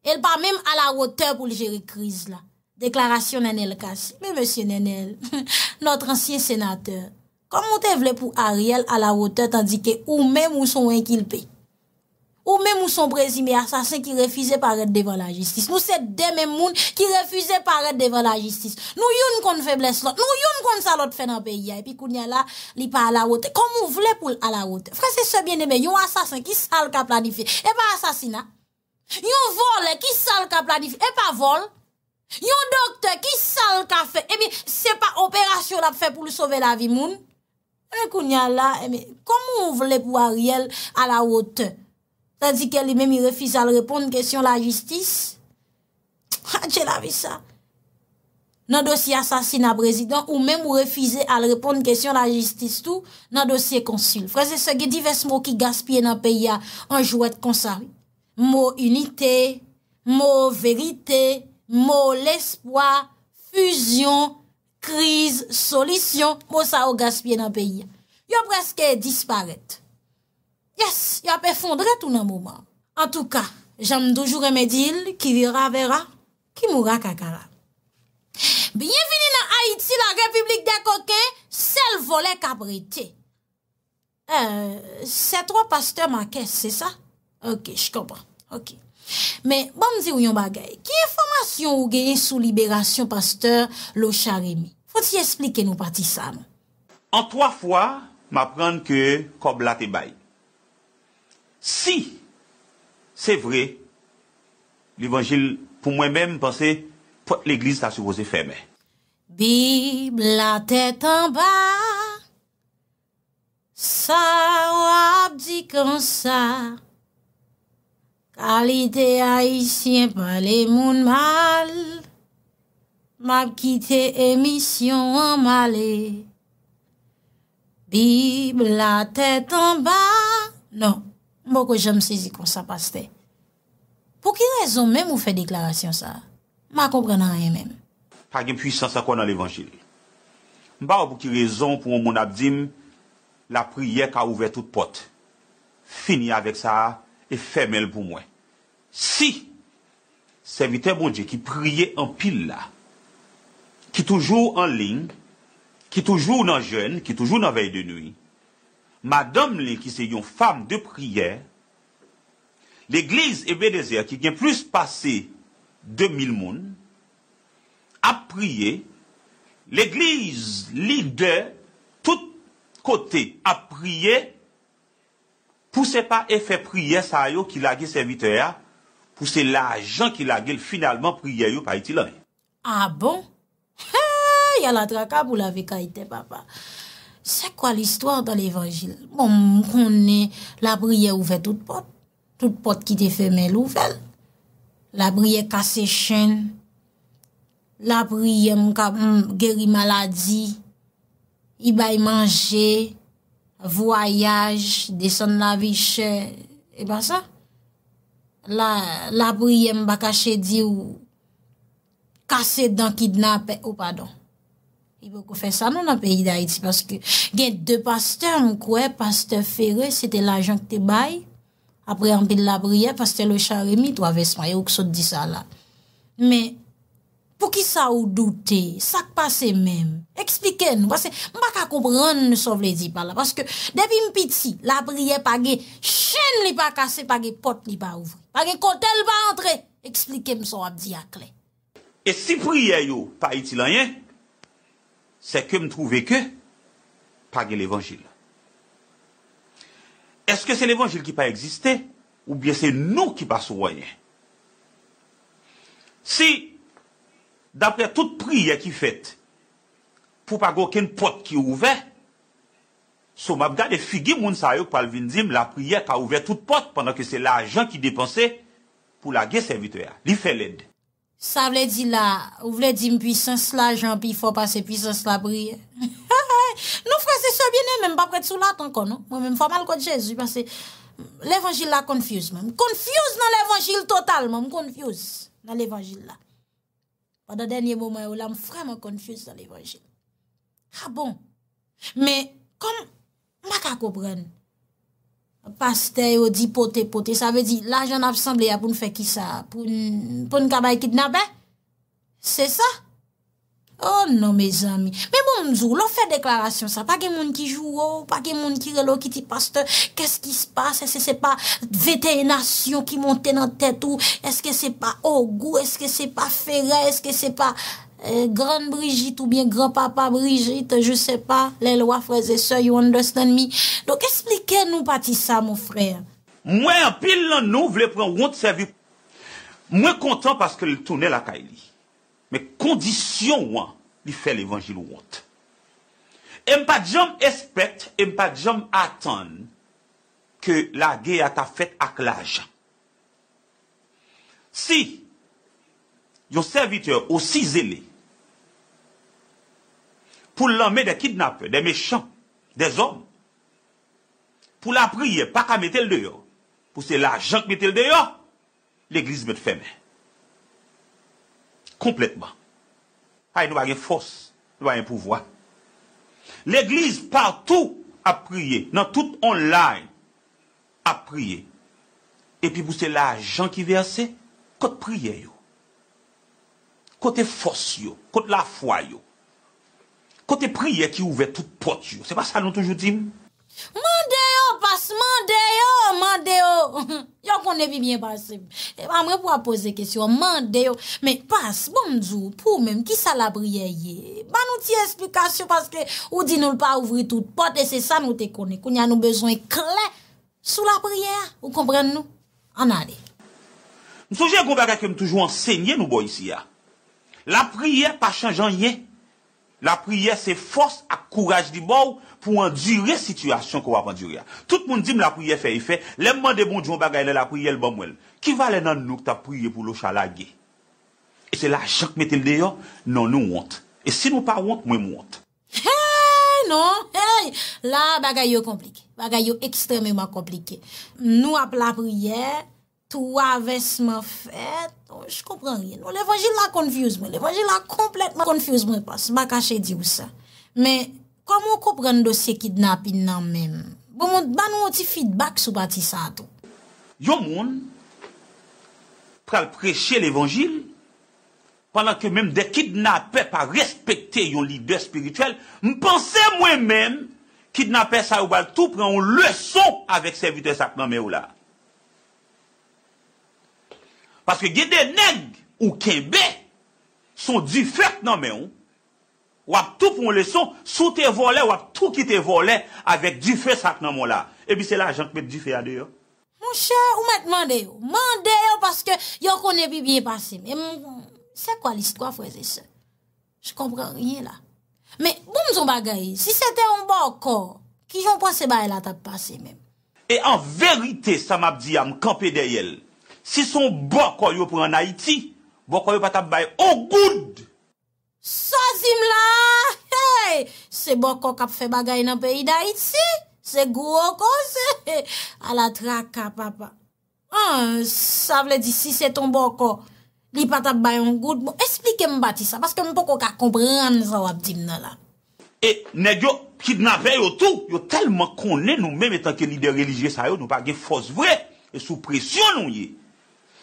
El pa menm a la woteur pou li jere kriz la. Deklarasyon nan el kassi. Me monsi nan el, notre ansyen senateur. Kom moun te vle pou Ariel a la woteur tandike ou menm ou son wèn ki l pek. ou même ou son présumés assassin qui refusait paraître devant la justice. Nous c'est des mêmes moun qui de paraître devant la justice. Nous yon kon faiblesse l'autre, nous yon kon ça l'autre fait dans pays et puis kounya là, li pas à la haute. Comment vous voulez pour à la route. Frère c'est ce bien-aimé, yon assassin qui sale a planifié et pas assassinat. Yon vol qui sale a planifié et pas vol. Yon docteur qui sale ka fait et eh bien c'est pas opération l'a fait pour sauver la vie moun. Et eh, kounya là, et eh comment vous voulez pour Ariel à la hauteur Tadi ke li mèm i refize al reponde kèsyon la jistis. Ha, jè la vi sa. Nan dosye asasine a brezidon ou mèm ou refize al reponde kèsyon la jistis tout, nan dosye konsil. Frase sege, divers mò ki gaspye nan peyi a anjouet konsari. Mò unitè, mò verite, mò lespoi, füzyon, kriz, solisyon, mò sa ou gaspye nan peyi a. Yo preske disparèt. Yes, ya pe fondre tou nan mouman. An tou ka, janm doujou remedil, ki vira vera, ki moura kakara. Bienveni nan Haiti, la republik de Koke, sel volè kabrete. Euh, se tro pasteur ma kes, se sa? Ok, j kompan. Men, bon mzi ou yon bagay, ki yon formasyon ou geye sou liberasyon pasteur lo charimi? Foti esplike nou pati san? An toa fwa, ma prende ke kob late baye. Si c'est vrai, l'évangile, pour moi-même, pensez, l'église a supposé fermer. Bible la tête en bas, ça dit comme ça. Qualité haïtien, pas les mon mal. M'a quitté émission en Malais Bible la tête en bas, non. Moi, je me dit comme ça, pasteur. Pour quelle raison même vous faites déclaration ça Je ne comprends rien même. Pas de puissance à quoi dans l'évangile. Je ne sais pas pour quelle raison pour mon abdim, la prière qui a ouvert toute porte. Fini avec ça et mal pour moi. Si, serviteur bon Dieu qui priait en pile là, qui toujours en ligne, qui toujours dans jeûne, qui toujours dans veille de nuit, madame li ki se yon fam de priyer, l'Eglise Ebenezer ki gen plus pase 2000 moun, ap priyer, l'Eglise Lide, tout kote ap priyer, pouse pa e fe priyer sa yo ki lage servite ya, pouse la jan ki lage l finalman priyer yo pa iti lan. A bon, yalantra ka mou lave ka ite papa. Se kwa l'histoire dan l'Evangil? Bon, mkone, la priye ouve tout pot. Tout pot ki te femel ouvel. La priye kase chen. La priye mkabon geri maladi. Ibay manje. Voyaj. Deson la viche. E ba sa. La priye mba kase di ou kase dan kidnap ou oh, pa donk. I pou kou fè sa nou nan peyi da iti, paske gen de pasteur, an kouè pasteur fere, sete la jan k te bay, apre an pe de la briye, pasteur le charemi, to avè smay, ou k sou di sa la. Men, pou ki sa ou doute, sak pase men, eksplike nou, paske mba ka koubran nou sa vle di pala, paske depi mpiti, la briye page, chen li pa kase, page pot li pa ouvre, page kontel pa antre, eksplike mso ap di akle. E si priye yo, pa iti lan yen, c'est que me trouver que pas l'évangile. Est-ce que c'est l'évangile qui pas existé ou bien c'est nous qui pas soigner Si d'après toute prière qui faite pour pas aucune porte qui ouverte So m'a regardé figure la prière qui a ouvert toute porte pendant que c'est l'argent qui dépensait pour la guerre serviteur. Il fait l'aide. Sa vle di la, ou vle di mpuisans la jan, pi fwa pase puisans la briye. Nou frase se bine men, mpa pretsou la tankon. Mwen men fwa mal kote Jezu, parce l'Evangile la konfuse men. Konfuse nan l'Evangile total, m konfuse nan l'Evangile la. Wada denye mwome ou la, m freman konfuse nan l'Evangile. Ha ah bon, men kom maka koprenne. Pastè ou di potè potè Sa ve di la jan ap samblè ya pou nou fè ki sa Pou nou kabay ki dnabè Se sa Oh nou me zami Me bon mzou lò fè deklarasyon sa Pa gen moun ki jwou oh, Pa gen moun ki relò ki ti pastè Kè se ki se passe Se se se pa veterinasyon ki monte nan tèt Ou eske se pa ogou Eske se pa fère Eske se pa Eh, gran Brigitte ou bien gran papa Brigitte, je se pa, lè lwa fraze so, you understand me. Donk esplike nou pati sa, mou frè. Mwen apil nan nou vle pren wout servit. Mwen kontan paske lè toune laka ili. Mwen kondisyon wouan li fè l'evangil wout. Mpa djom espèt, mpa djom atan ke la gey ata fèt ak laj. Si yon serviteur osi zelè, pou l'anme de kidnappe, de mechant, de zon. Pou la priye, pa ka metel de yo, pou se la jank metel de yo, l'Eglise met fèmè. Kompletman. Hay nou a gen fos, nou a gen pouvoi. L'Eglise partou a priye, nan tout online, a priye. E pi pou se la jank ki verse, kote priye yo. Kote fos yo, kote la fwa yo. Kote priye ki ouve tout pot yo. Se pa sa nou toujou di? Mandeyo, pas, mandeyo, mandeyo. Yo kon nevi bien pas. Amre pou apose kesyon, mandeyo. Me, pas, bon djou, pou men, ki sa la priye ye? Ban nou ti esplikasyon, paske ou di nou pa ouvri tout pot. E se sa nou te kone, kon ya nou bezwen klen sou la priye. Ou kompren nou? Anade. M souje kon beka kem toujou ansenye nou bo yisi ya. La priye pa chanjan ye. La priye se fos ak kouraj di bou pou an djure situasyon kwa wap an djure. Tout moun di m la priye fey fey, lemman de bon diyon bagay le la priye el bom wel. Ki vale nan nouk ta priye pou lo chala ge? E se la chak meten deyon, nan nou want. E si nou pa want, mwen mwant. Hey, non, hey, la bagay yo komplike. Bagay yo ekstremement komplike. Nou ap la priye... Tou avès mè fèt, non, j kompren rè. Non, l'évangil mè konfuse mè, l'évangil mè konfuse mè pas, mè kache di ou sa. Mè, kom mè kompren dosye kidnap in nan bon, mèm. Bè mè ban mè ti feedback sou batisato. Yon moun, pral preche l'évangil, pandan ke mèm de kidnapè pa respekte yon libe spirituel, mè pense mè mèm, kidnapè sa ou baltou pre yon leçon avèk servite sakman mè ou la. Paske gye de neg ou kebe son di fek nan men ou, wap tou pon leson, sou te vole, wap tou ki te vole, avek di fe sak nan mou la. Ebi se la jant met di fe ade yo. Moun chè, ou met mande yo? Mande yo paske yo konen bi biye pasi. E Mè moun, sè kwa lisi, kwa fweze se? J kompran riyen la. Mè, bou mzon bagay, si se te mba okor, ki joun pasi baye la tak pasi men. E an verite sa mabdi ya mkanpe dey el. Si son boko yo pou an Haiti, boko yo patap baye on oh goud. Sa zim la, hey, se boko kap fe bagay nan peyi d'Haiti, se gwo ko, se, ala traka, papa. An, sa vle di si se ton boko, li patap baye on goud, bo, esplike mbati sa, paske mboko ka kompran zawab zim nan la. E, negyo, pit nan peyo tou, yo telman konnen nou men metan ke lider religye sa yo, nou pa ge fos vre, e sou presyon nou yey.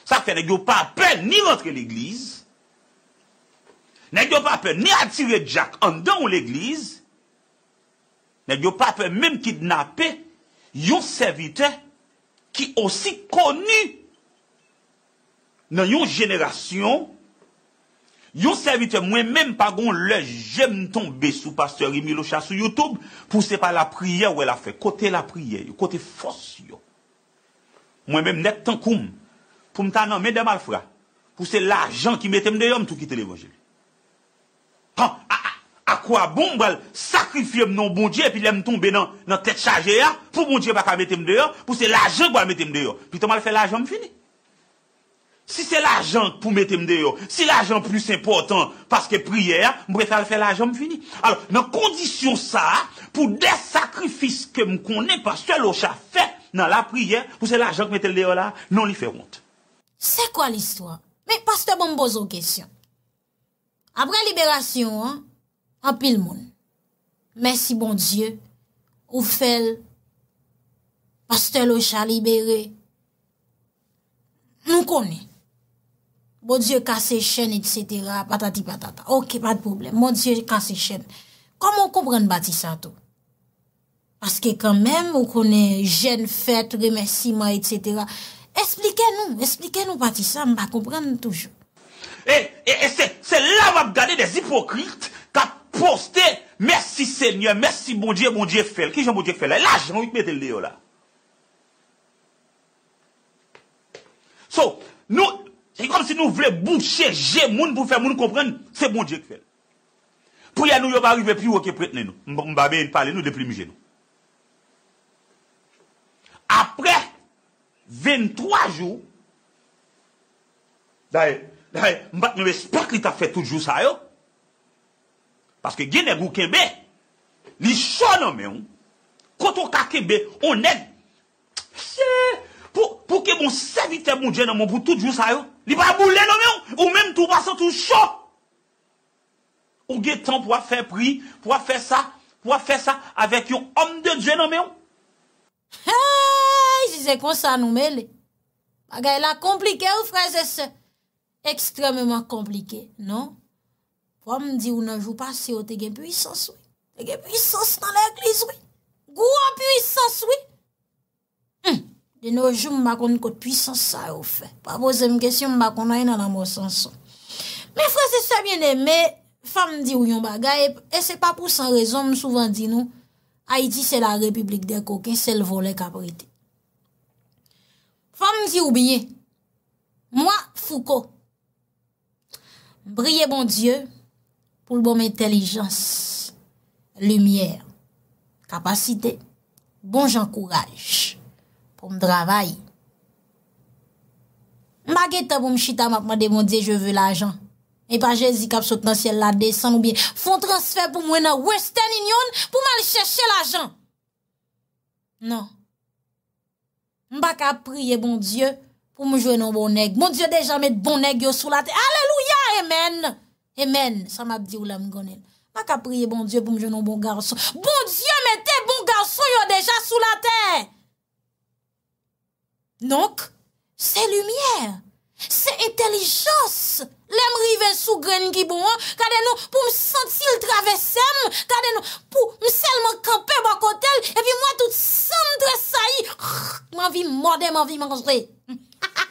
Sa fè ne gyo pape ni rentre l'eglize, ne gyo pape ni atire Jack an dan ou l'eglize, ne gyo pape mèm kidnapè yon servite ki osi konu nan yon jenerasyon, yon servite mwen mèm pa gon le jem ton besou pasteur Rimi Locha sou Youtube pou se pa la priye wè e la fè. Kote la priye yo, kote fos yo. Mwen mèm netan koum pour me nommer des malfrats. Pour c'est l'argent qui mettait dehors, tout quitter l'évangile. À, à, quoi bon, sacrifier mon bon Dieu, et puis l'aime tomber dans la tête chargée, hein, pour mon Dieu pas mettre dehors, pour c'est l'argent qu'on mettre dehors. Puis tu m'as fait l'argent, me fini. Si c'est l'argent pour mettre dehors, si l'argent plus important, parce que prière, je préfère faire l'argent, fini. Alors, dans condition ça, pour des sacrifices que je connais, parce que l'on fait dans la prière, pour c'est l'argent que le dehors là, non, il fait honte. C'est quoi l'histoire? Mais pasteur bon pose une question. Après libération, hein, en pile monde. Merci bon Dieu, ou fait pasteur Locha libéré. Nous connaissons. Bon Dieu casse chaîne, etc. Patati patata. Ok, pas de problème. Bon Dieu casse chaîne. Comment comprendre ça tout? Parce que quand même, on connaît jeune fête, remerciements etc. Esplike nou, esplike nou pati sa, mba komprende toujou. E, e, e, se, se la vap gade des hipokrite ka poste, mersi senyor, mersi bondye, bondye fel. Ki jan bondye fel la? La, jman wite mette l deyo la. So, nou, e kom si nou vle boucheje moun pou fe moun komprende se bondye fel. Pou ya nou yo va rive pi ou ke pretene nou? Mba be yon pale nou depri mi jeno. Apre, 23 jou. Da e, mbate nou espat li ta fe tout jou sa yo. Paske gen e gou kebe, li shou nan men. Koto ka kebe, onen. Po ke moun sevite moun jen nan moun pou tout jou sa yo. Li ba moulen nan men. Ou men tou basan tou shou. Ou gen tan pou a fe pri, pou a fe sa, pou a fe sa, avek yon om de jen nan men. Ha! se kon sa nou mele. Bagay la komplike ou fraze se? Ekstremement komplike, non? Fwa m di ou nan jou pasi ou oh, te gen puissance ou? Te gen puissance nan lèk lise ou? Gou an puissance ou? De nou jou m bakon kote puissance sa ou fe. Pa boze m kesyon m bakon ay nan an mou senson. Me fraze se bien eme, fwa m di ou yon bagay, e se pa pou san rezon, m souvan di nou, Haiti se la republik de kokin, se l vole kapriti. pa m zi oubyen. Mwa fouko. Briye bon die, pou l bon m entelijans, lumièr, kapasite, bon jankouraj, pou m dravay. M bagè ta pou m chita, makman de bon die, je vè l ajan. E pa jè zi kap sot nan sèl la, desan oubyen. Fon transfer pou mwen nan western inyon, pou m al chèche l ajan. Non. Mba ka priye bon Diyo pou mjwenon bon neg. Bon Diyo deja met bon neg yo sou la ten. Aleluya, amen. Amen, sa mabdi ou la mgonen. Mba ka priye bon Diyo pou mjwenon bon garso. Bon Diyo met te bon garso yo deja sou la ten. Nonk, se lumièr. Se etelijos. Lem rive sou gren ki bon an. Kade nou pou m senti l travessem. Kade nou pou m selman kampe bakotel. E pi mwa tout sandre sayi. M avi m mode, m avi manjre.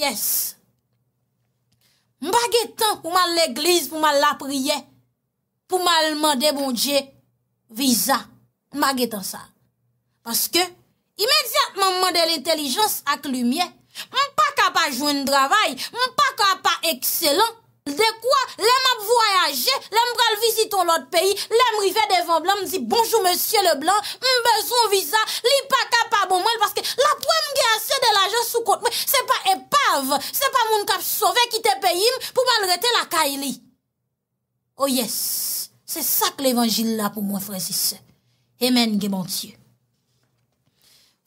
Yes. M bagetan pou man l eglise, pou man la priye. Pou man l mode bon dje. Visa. M bagetan sa. Paske, imediatman mwen de l'intellijans ak lumye, mwen pa kapa joun travay, mwen pa kapa ekselan, de kwa, lem ap voyaje, lem pral viziton lot peyi, lem rive devan blan, mwen di bonjou monsye le blan, mwen bezon viza, li pa kapa bon mwen, paske, la pwem ge ase de la jous sou kont, se pa epav, se pa moun kap sove ki te peyim, pou man rete la kaili. O oh yes, se sak l'evangil la pou mwen frezise. Emen ge bon tiyou.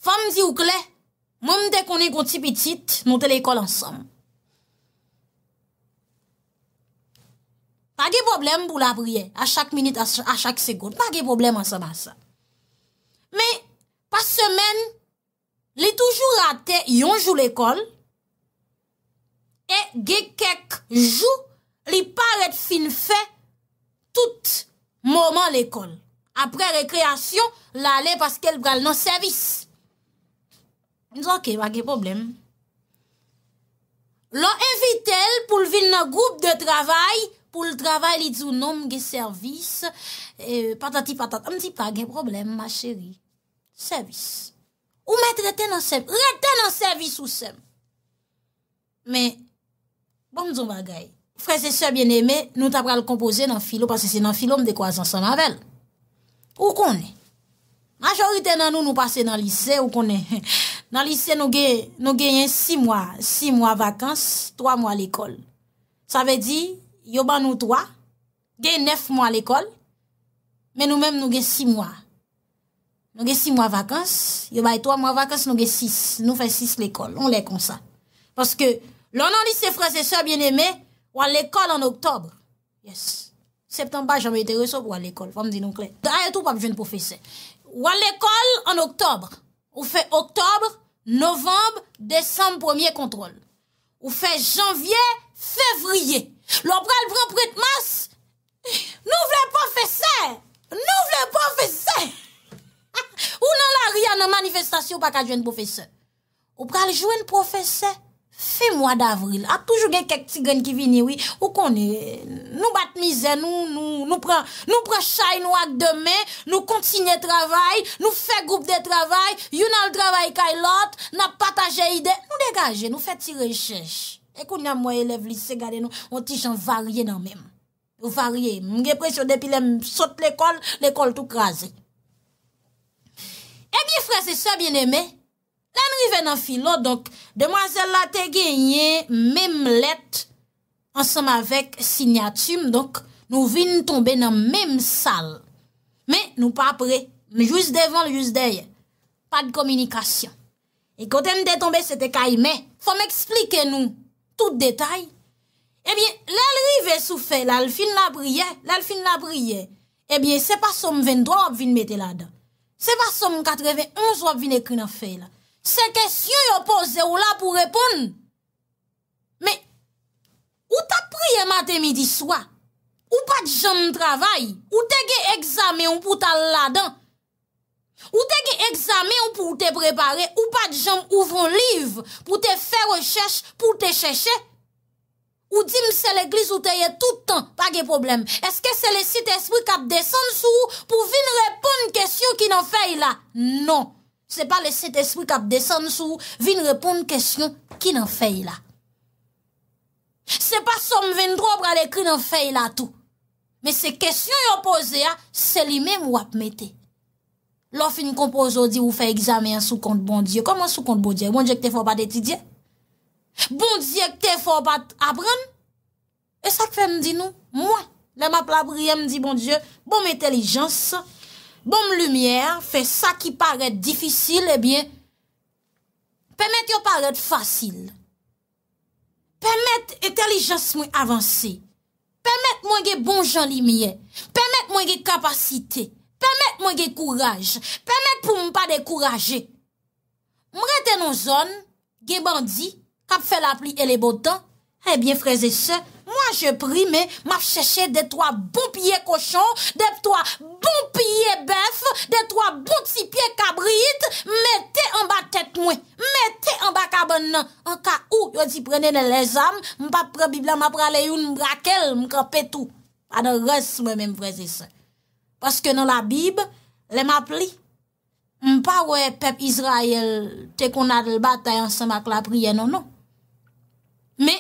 Femm zi ou kle, mwem dek on e konti pitit, nou te l'ekol ansam. Pa ge problem pou la vriye, a chak minute, a chak sekonde. Pa ge problem ansam ansam. Me, pa semen, li toujou rate, yon jou l'ekol, e ge kek jou, li paret fin fe, tout mwaman l'ekol. Apre rekreasyon, la le paskel bral nan servis. Nou zonke, wak gen problem. Lò evitel pou l'vin nan goup de travay, pou l' travay li dzou nom gen servis, patati patat, amdi pa gen problem, ma cheri. Servis. Ou mè treten nan servis, reten nan servis ou sem. Mè, bon zon bagay. Frè se se bien eme, nou tabral kompoze nan filo, pasè se nan filo m de kwa zan san avèl. Ou konè. Ma cheri ten nan nou nou pase nan lise, ou konè. Dans le lycée, nous avons 6 mois 6 mois vacances, 3 mois l'école. Ça veut dire yo nous avons 3, avons 9 mwa l'ekol, men nou nous avons gen 6 mois. Nous avons 6 mwa vacances. yo bay 3 mois vacances, nous avons 6. Nous faisons 6 l'école. on lè kon sa. Paske, lò nan lise frase se bien eme, wè l'école en octobre. Yes. Septemba janme ite resop wè l'ekol, fòm di nou kle. A yo tou pap jwen profese. Wè l'ekol an oktobre. Ou fe octobre. Novamb, desamb, pomiè kontrol. Ou fe janvye, fevriye. Lo pral proprit mas, nou vle profese, nou vle profese. Ou nan la riyan nan manifestasyon pa ka jwen profese. Ou pral jwen profese. Fè mwa d'avril, a toujou gen kek ti gen ki vini wè. Ou koni, nou batmize, nou pren chay nou ak demè, nou kontinye travay, nou fè groupe de travay, yon al travay kay lot, nan pataje ide, nou degaje, nou fè ti rechèche. E konya mwa elev lise gade nou, mwen ti chan varye nan mèm. Ou varye, mwen gen presyon depi lèm sot l'ekol, l'ekol tou krasè. E bi fwese sè bine mè, lèm rive nan filo, donk, Demoiselle la te genye, mem let, ansem avek sinyatum, donk nou vin tombe nan mem sal, men nou pa apre, men jous devan, jous deye, pa de komunikasyon. E kote m detombe, se te kayme, fom eksplike nou tout detay, e bien lalrive sou fe, lal fin labriye, lal fin labriye, e bien se pa som ven do ap vin mette la dan, se pa som katreve onzo ap vin ekri nan fe la, Se kesyon yo pose ou la pou repon? Me, ou ta priye mate midi swa? Ou pa di jom travay? Ou te ge egzame ou pou ta ladan? Ou te ge egzame ou pou te prepare? Ou pa di jom ouvron liv pou te fe recheche, pou te cheche? Ou di mse l'eglis ou te ye toutan? Pa ge problem? Eske se le sit espri kap desen sou ou pou vin repon kesyon ki nan fey la? Non! se pa le set espri kap desen sou, vin repon kestyon ki nan fey la. Se pa som vin dro pral ekri nan fey la tou. Me se kestyon yo pose a, se li mem wap mete. Lo fin kompozo di ou fey egzame an sou kont bon Diyo. Koman sou kont bon Diyo? Bon Diyo ki te fo bat etidye? Bon Diyo ki te fo bat abran? E sa te fen di nou? Mwen, le map la briyem di bon Diyo, bon metelijansan, bom lumièr, fè sa ki paret difisil, ebyen, eh pèmèt yo paret fasil. Pèmèt etelijans mwen avansè. Pèmèt mwen ge bon jan lumiè. Pèmèt mwen ge kapasite. Pèmèt mwen ge kouraj. Pèmèt pou mwen pa dekouraje. Mwen rete nou zon, ge bandi, kap fè la pli e le botan, ebyen eh freze se jè pri mè, m ap chèche de toa bon piye kochon, de toa bon piye bef, de toa bon ti piye kabrit, mè te an ba tèt mwen, mè te an ba kabon nan, an ka ou yo di prene nan le zam, m pa pre bib la m ap prale yon mbrakel, m kropet ou, an an res mè m prese se. Paske nan la bib, le m ap li, m pa wè pep Israel te kon ad l batay an semak la pri yon nan nan. Mè,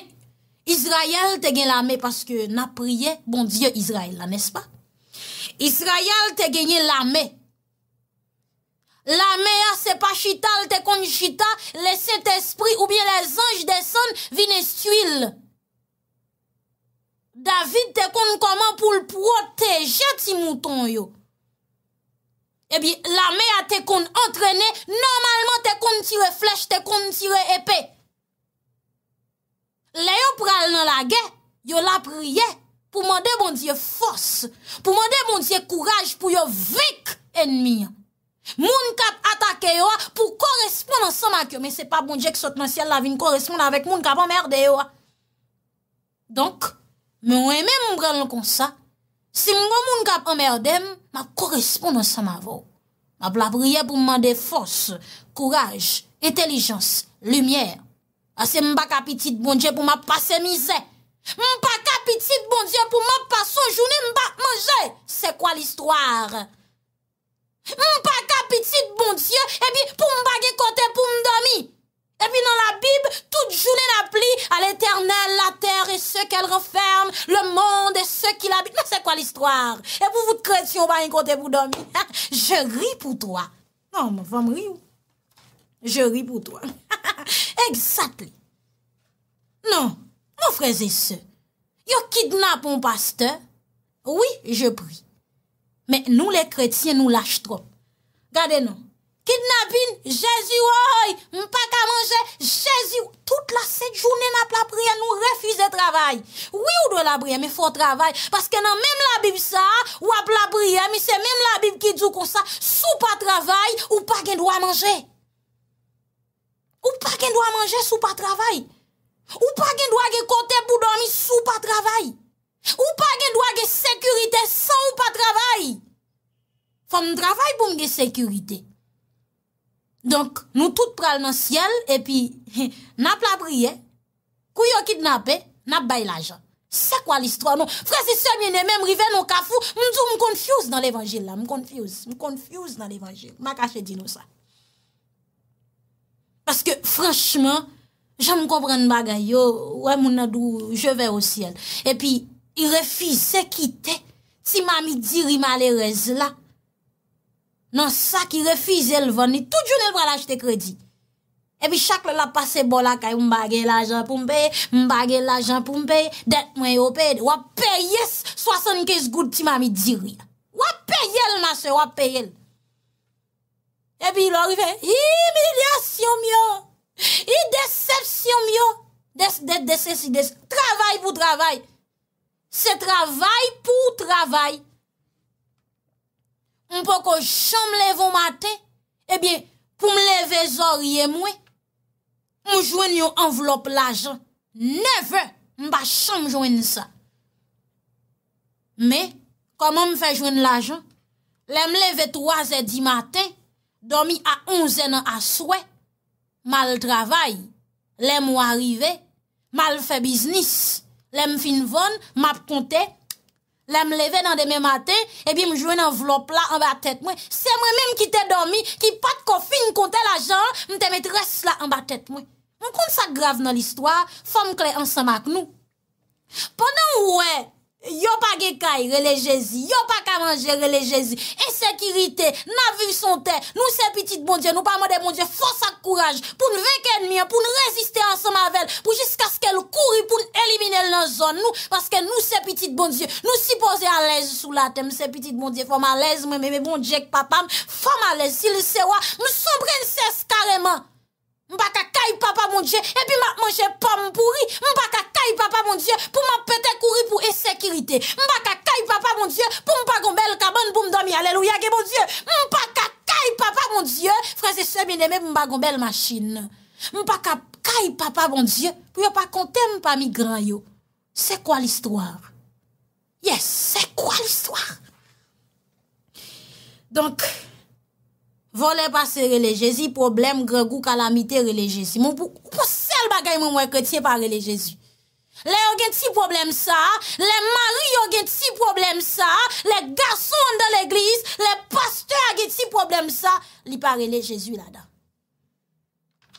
Israel te gen la me paske na priye, bon diyo Israel la nespa. Ah, Israel te genye la me. La me a sepa chita, al te kon chita, leset espri ou bien les anj desan vines tuil. David te kon koman pou l proteje ti mouton yo. E eh bi la me a te kon entrene, normalman te kon tire flech, te kon tire epè. Le yo pral nan la ge, yo la priye pou mwende mwende bon ye fos, pou mwende mwende bon ye kouraj pou yo vik enmi. Mwende kap atake yo a pou koresponde ansan ma kyo, men se pa mwende bon ye ksot nan siel la vin koresponde avèk mwende kap anmerde yo a. Donk, mwen wè mwen mwende pral nan konsa, si mwen mwende kap anmerdem, ma koresponde ansan ma vò. Ma bla priye pou mwende fos, kouraj, intelijans, lumièr. Ase mba kapiti de bon diye pou mba pase mi zè. Mba kapiti de bon diye pou mba pase ou jounè mba mè zè. Se kwa l'histoire? Mba kapiti de bon diye e bi pou mba ge kote pou mdomi. E bi nan la bib tout jounè la pli. A l'éternel, la terre et ce qu'elle referme. Le monde et ce qui l'habite. Non, se kwa l'histoire? E pou vout kred si yon ba yon kote pou mdomi. Je ri pou toa. Nan, mba fam ri ou? Je ri pou toa. Eksat li. Non, mou freze se. Yo kidnap mou pasteur. Oui, je prie. Men nou le kretien nou laj trop. Gade non. Kidnap in, jezi woy. Mpaka manje, jezi woy. Tout la set jounen ap la prien nou refize travay. Oui ou do la prien, me fwo travay. Paske nan menm la bib sa, ou ap la prien, mi se menm la bib ki djou kon sa, sou pa travay ou pa gen do a manje. Ou pas qu'on doit manger sous pas travail. Ou pas qu'on doit gagner côté pour dormir sous pas travail. Ou pas qu'on doit gagner sécurité sans ou pas travail. Faut me travail pour me sécurité. Donc nous tout pral dans ciel et puis n'a pas la prier. Kou yo kidnappé, n'a bay l'argent. C'est quoi l'histoire non? Frère c'est semi même rivé non kafou, me m'confuse dans l'évangile là, m'confuse, m'confuse dans l'évangile. M'a caché dit nous ça. Paske franchman, jan m konpren bagay yo, wè moun adou, je vè osi el. Epi, i refize kitè, ti mami diri malereze la. Nan sak, i refize el vani, tout joun el pral achete kredi. Epi, chakle la pase bolakay, m bagè l ajan pou m paye, m bagè l ajan pou m paye, det mwen yo paye. Wap paye yes, 75 gout ti mami diri. Wap paye el nasè, wap paye el. epi lorive, yi, mi liasyon myon, yi decepsyon myon, decepsyon myon, travay pou travay, se travay pou travay, mpo ko chan mleve o maten, epi, pou mleve zorye mwen, mwen jwen yon envelop lajan, neve, mba chan mwen jwen sa, me, koman mwen fè jwen lajan, le mleve 3 e 10 maten, dormi à 11 ans à souhait, mal travail, les arrivé, mal fait business, les fin von, m'a compté, les levé dans demain matin, et puis me jouer enveloppe là en bas tête moi. C'est moi-même qui t'ai dormi, qui pas de coffine compté l'argent, mettre maîtresse là en bas tête moi. On compte ça grave dans l'histoire, femme clé ensemble avec nous. Pendant où ouais, Yo pa gekay relejezi, yo pa kamanje relejezi, e sekirite, na vir son te, nou se pitit bondye, nou pa mode bondye, fos ak kouraj pou nou vek enmye, pou nou reziste ansan mavel, pou jiska skel kouri pou nou elimine lanson nou, paske nou se pitit bondye, nou si pose alez sou la tem, nou se pitit bondye fom alez, mwen mwen mwen bondye k papam, fom alez, sil sewa, mwen sou prenses kareman. M'baka kai papa mon Dieu. Et puis m'a mangé pomme pourri. M'baka kai papa mon Dieu. Pour m'a pété courir pour insécurité. M'baka kai papa mon Dieu. Pour m'pa gon belle cabane pour m'dormir. Alléluia, que mon Dieu. M'baka caille papa mon Dieu. Frères et sœurs bien-aimés, m'pa gon belle machine. M'baka kai papa mon Dieu. Pour pas compter m'pa migrant yo. C'est quoi l'histoire? Yes, c'est quoi l'histoire? Donc, Vole pa se relejezi, problem, gregu, kalamite relejezi. Moun pou sel bagay moun mwen kretye pa relejezi. Le yon gen ti problem sa, le mari yon gen ti problem sa, le gason dan l'eglise, le pasteur gen ti problem sa, li pa relejezi la da.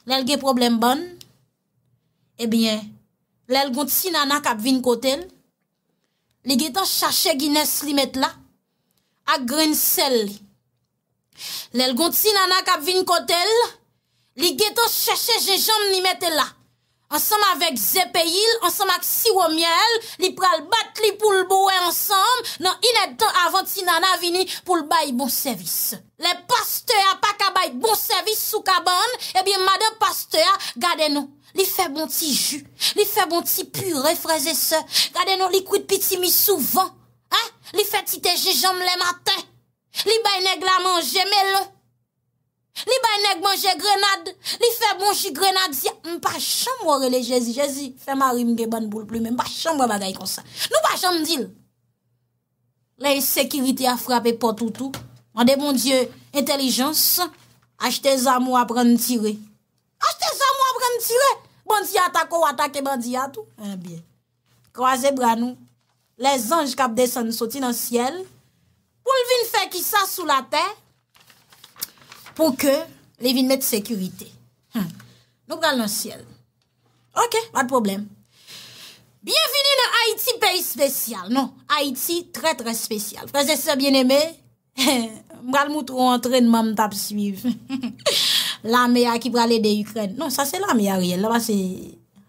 Lel gen problem bon, ebyen, eh lel goun ti nanak ap vin kote l, li gen tan chache gines li met la, ak gren sel li. Le lgon ti nana kap vin kotel, li geto se cheche je jom ni mette la. Ansem avèk zè pe yil, ansem ak si wò miel, li pral bat li pou l'bouè ansam, nan inè ton avon ti nana vini pou l'bay bon servis. Le paste ya pa ka bay bon servis sou kaban, ebyen madè paste ya, gade nou, li fè bon ti ju, li fè bon ti purè fraze se, gade nou li kouit pi ti mi souvan, li fè ti te je jom le matè. Li bay neg la manje, me lo. Li bay neg manje grenade. Li fe bonjie grenade. M pa chanm wore le jezi. Jezi, fe marim ge ban bol plou. M pa chanm wore bagay kon sa. Nou pa chanm dil. Le yi sekiriti a frapi potoutou. Mande, bon diyo, intelijans. Ache te zamo apren tiré. Ache te zamo apren tiré. Bandi atakou, atake bandi atou. En biye. Kwa ze branou. Le zanj kap desan soti nan siel. pou l vin fè ki sa sou la tè, pou ke li vin mette sekurite. Hmm. Nou bral nan sèl. Ok, vat problem. Bienveni nan Haiti, peyi spèsyal, non. Haiti, trè trè spèsyal. Frères et sè, bien-aimés, bral moutrou entren, mam tap suiv. La me a ki bralè de Ukraine. Non, sa se la me Ariel. La va se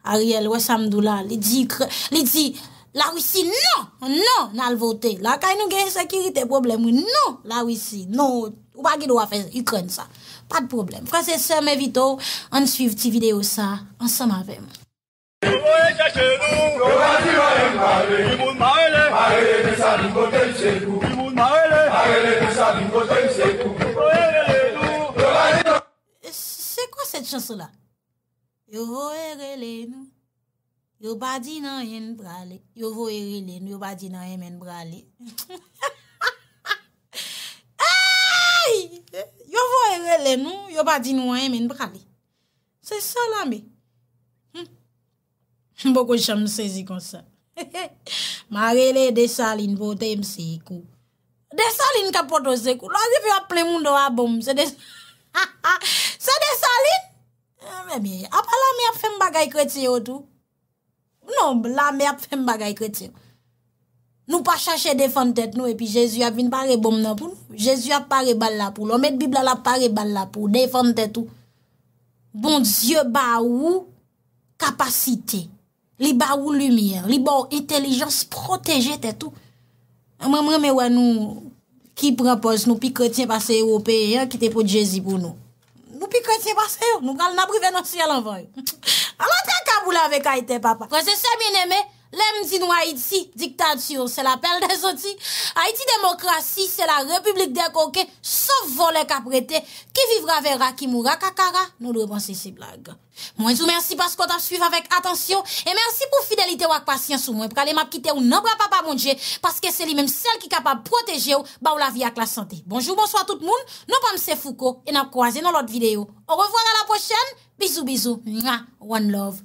Ariel Ouessam Doula. Li di Ukraine, li di... La Russie, non, non, le voté. La kay nous gagne sécurité problème, non, la Russie, non, ou pas qui doit faire Ukraine ça. Pas de problème. Frères c'est sœurs, mes vitaux, on suit cette vidéo ça ensemble avec moi. C'est quoi cette chanson là? Yo, nous. Yo badi nan yen brale, yo vo eri len, yo badi nan yen brale. Ay! Yo vo eri len nou, yo badi nou an yen brale. Se sa la mi? Hm. Boko chan msezi konsa. Ma rele de salin vote mse ikou. De salin kapoto se kou. Lansi fyo ap ple moun do a bom. Se de salin? A pala mi ap fem bagay kreti yo tou. Non, la mè ap fèm bagay kretyen. Nou pa chache defante tèt nou, epi Jezou ap vin pare bom nan pou nou. Jezou ap pare bal la pou. Lò mèd bibla la pare bal la pou, defante tèt ou. Bon, Diyo ba ou kapasite. Li ba ou lumire. Li ba ou intelijans proteje tèt ou. Mè mè mè wè nou ki prempos, nou pi kretyen pase yo ou pe, eh, kite pou Jezou pou nou. Nou pi kretyen pase yo, nou kal nabri venansi al anvay. Mè mè mè mè mè mè mè mè mè mè mè mè mè mè mè mè mè mè mè mè Aman tra ka vou la ve ka ite, papa? Kwa se sa bin eme? Lèm di nou Haïti, diktatür, se la pèl de zoti. Haïti demokrasi, se la republik de koke, sov volèk apretè, ki vivra vera, ki moura kakara, nou lèpansè si blag. Mwen sou mersi paskot ap suiv avèk atansyon, e mersi pou fidelite wak pasyansou mwen, pralè map kite ou nan non, bra pa pa mounje, paske se li mèm sel ki kapab proteje ou, ba ou la vi ak la santè. Bonjou, bonsoit tout moun, nou panse fouko, e nan kouazè nan lot videyo. Ou revoar a la pochen, bizou bizou, mwa, one love,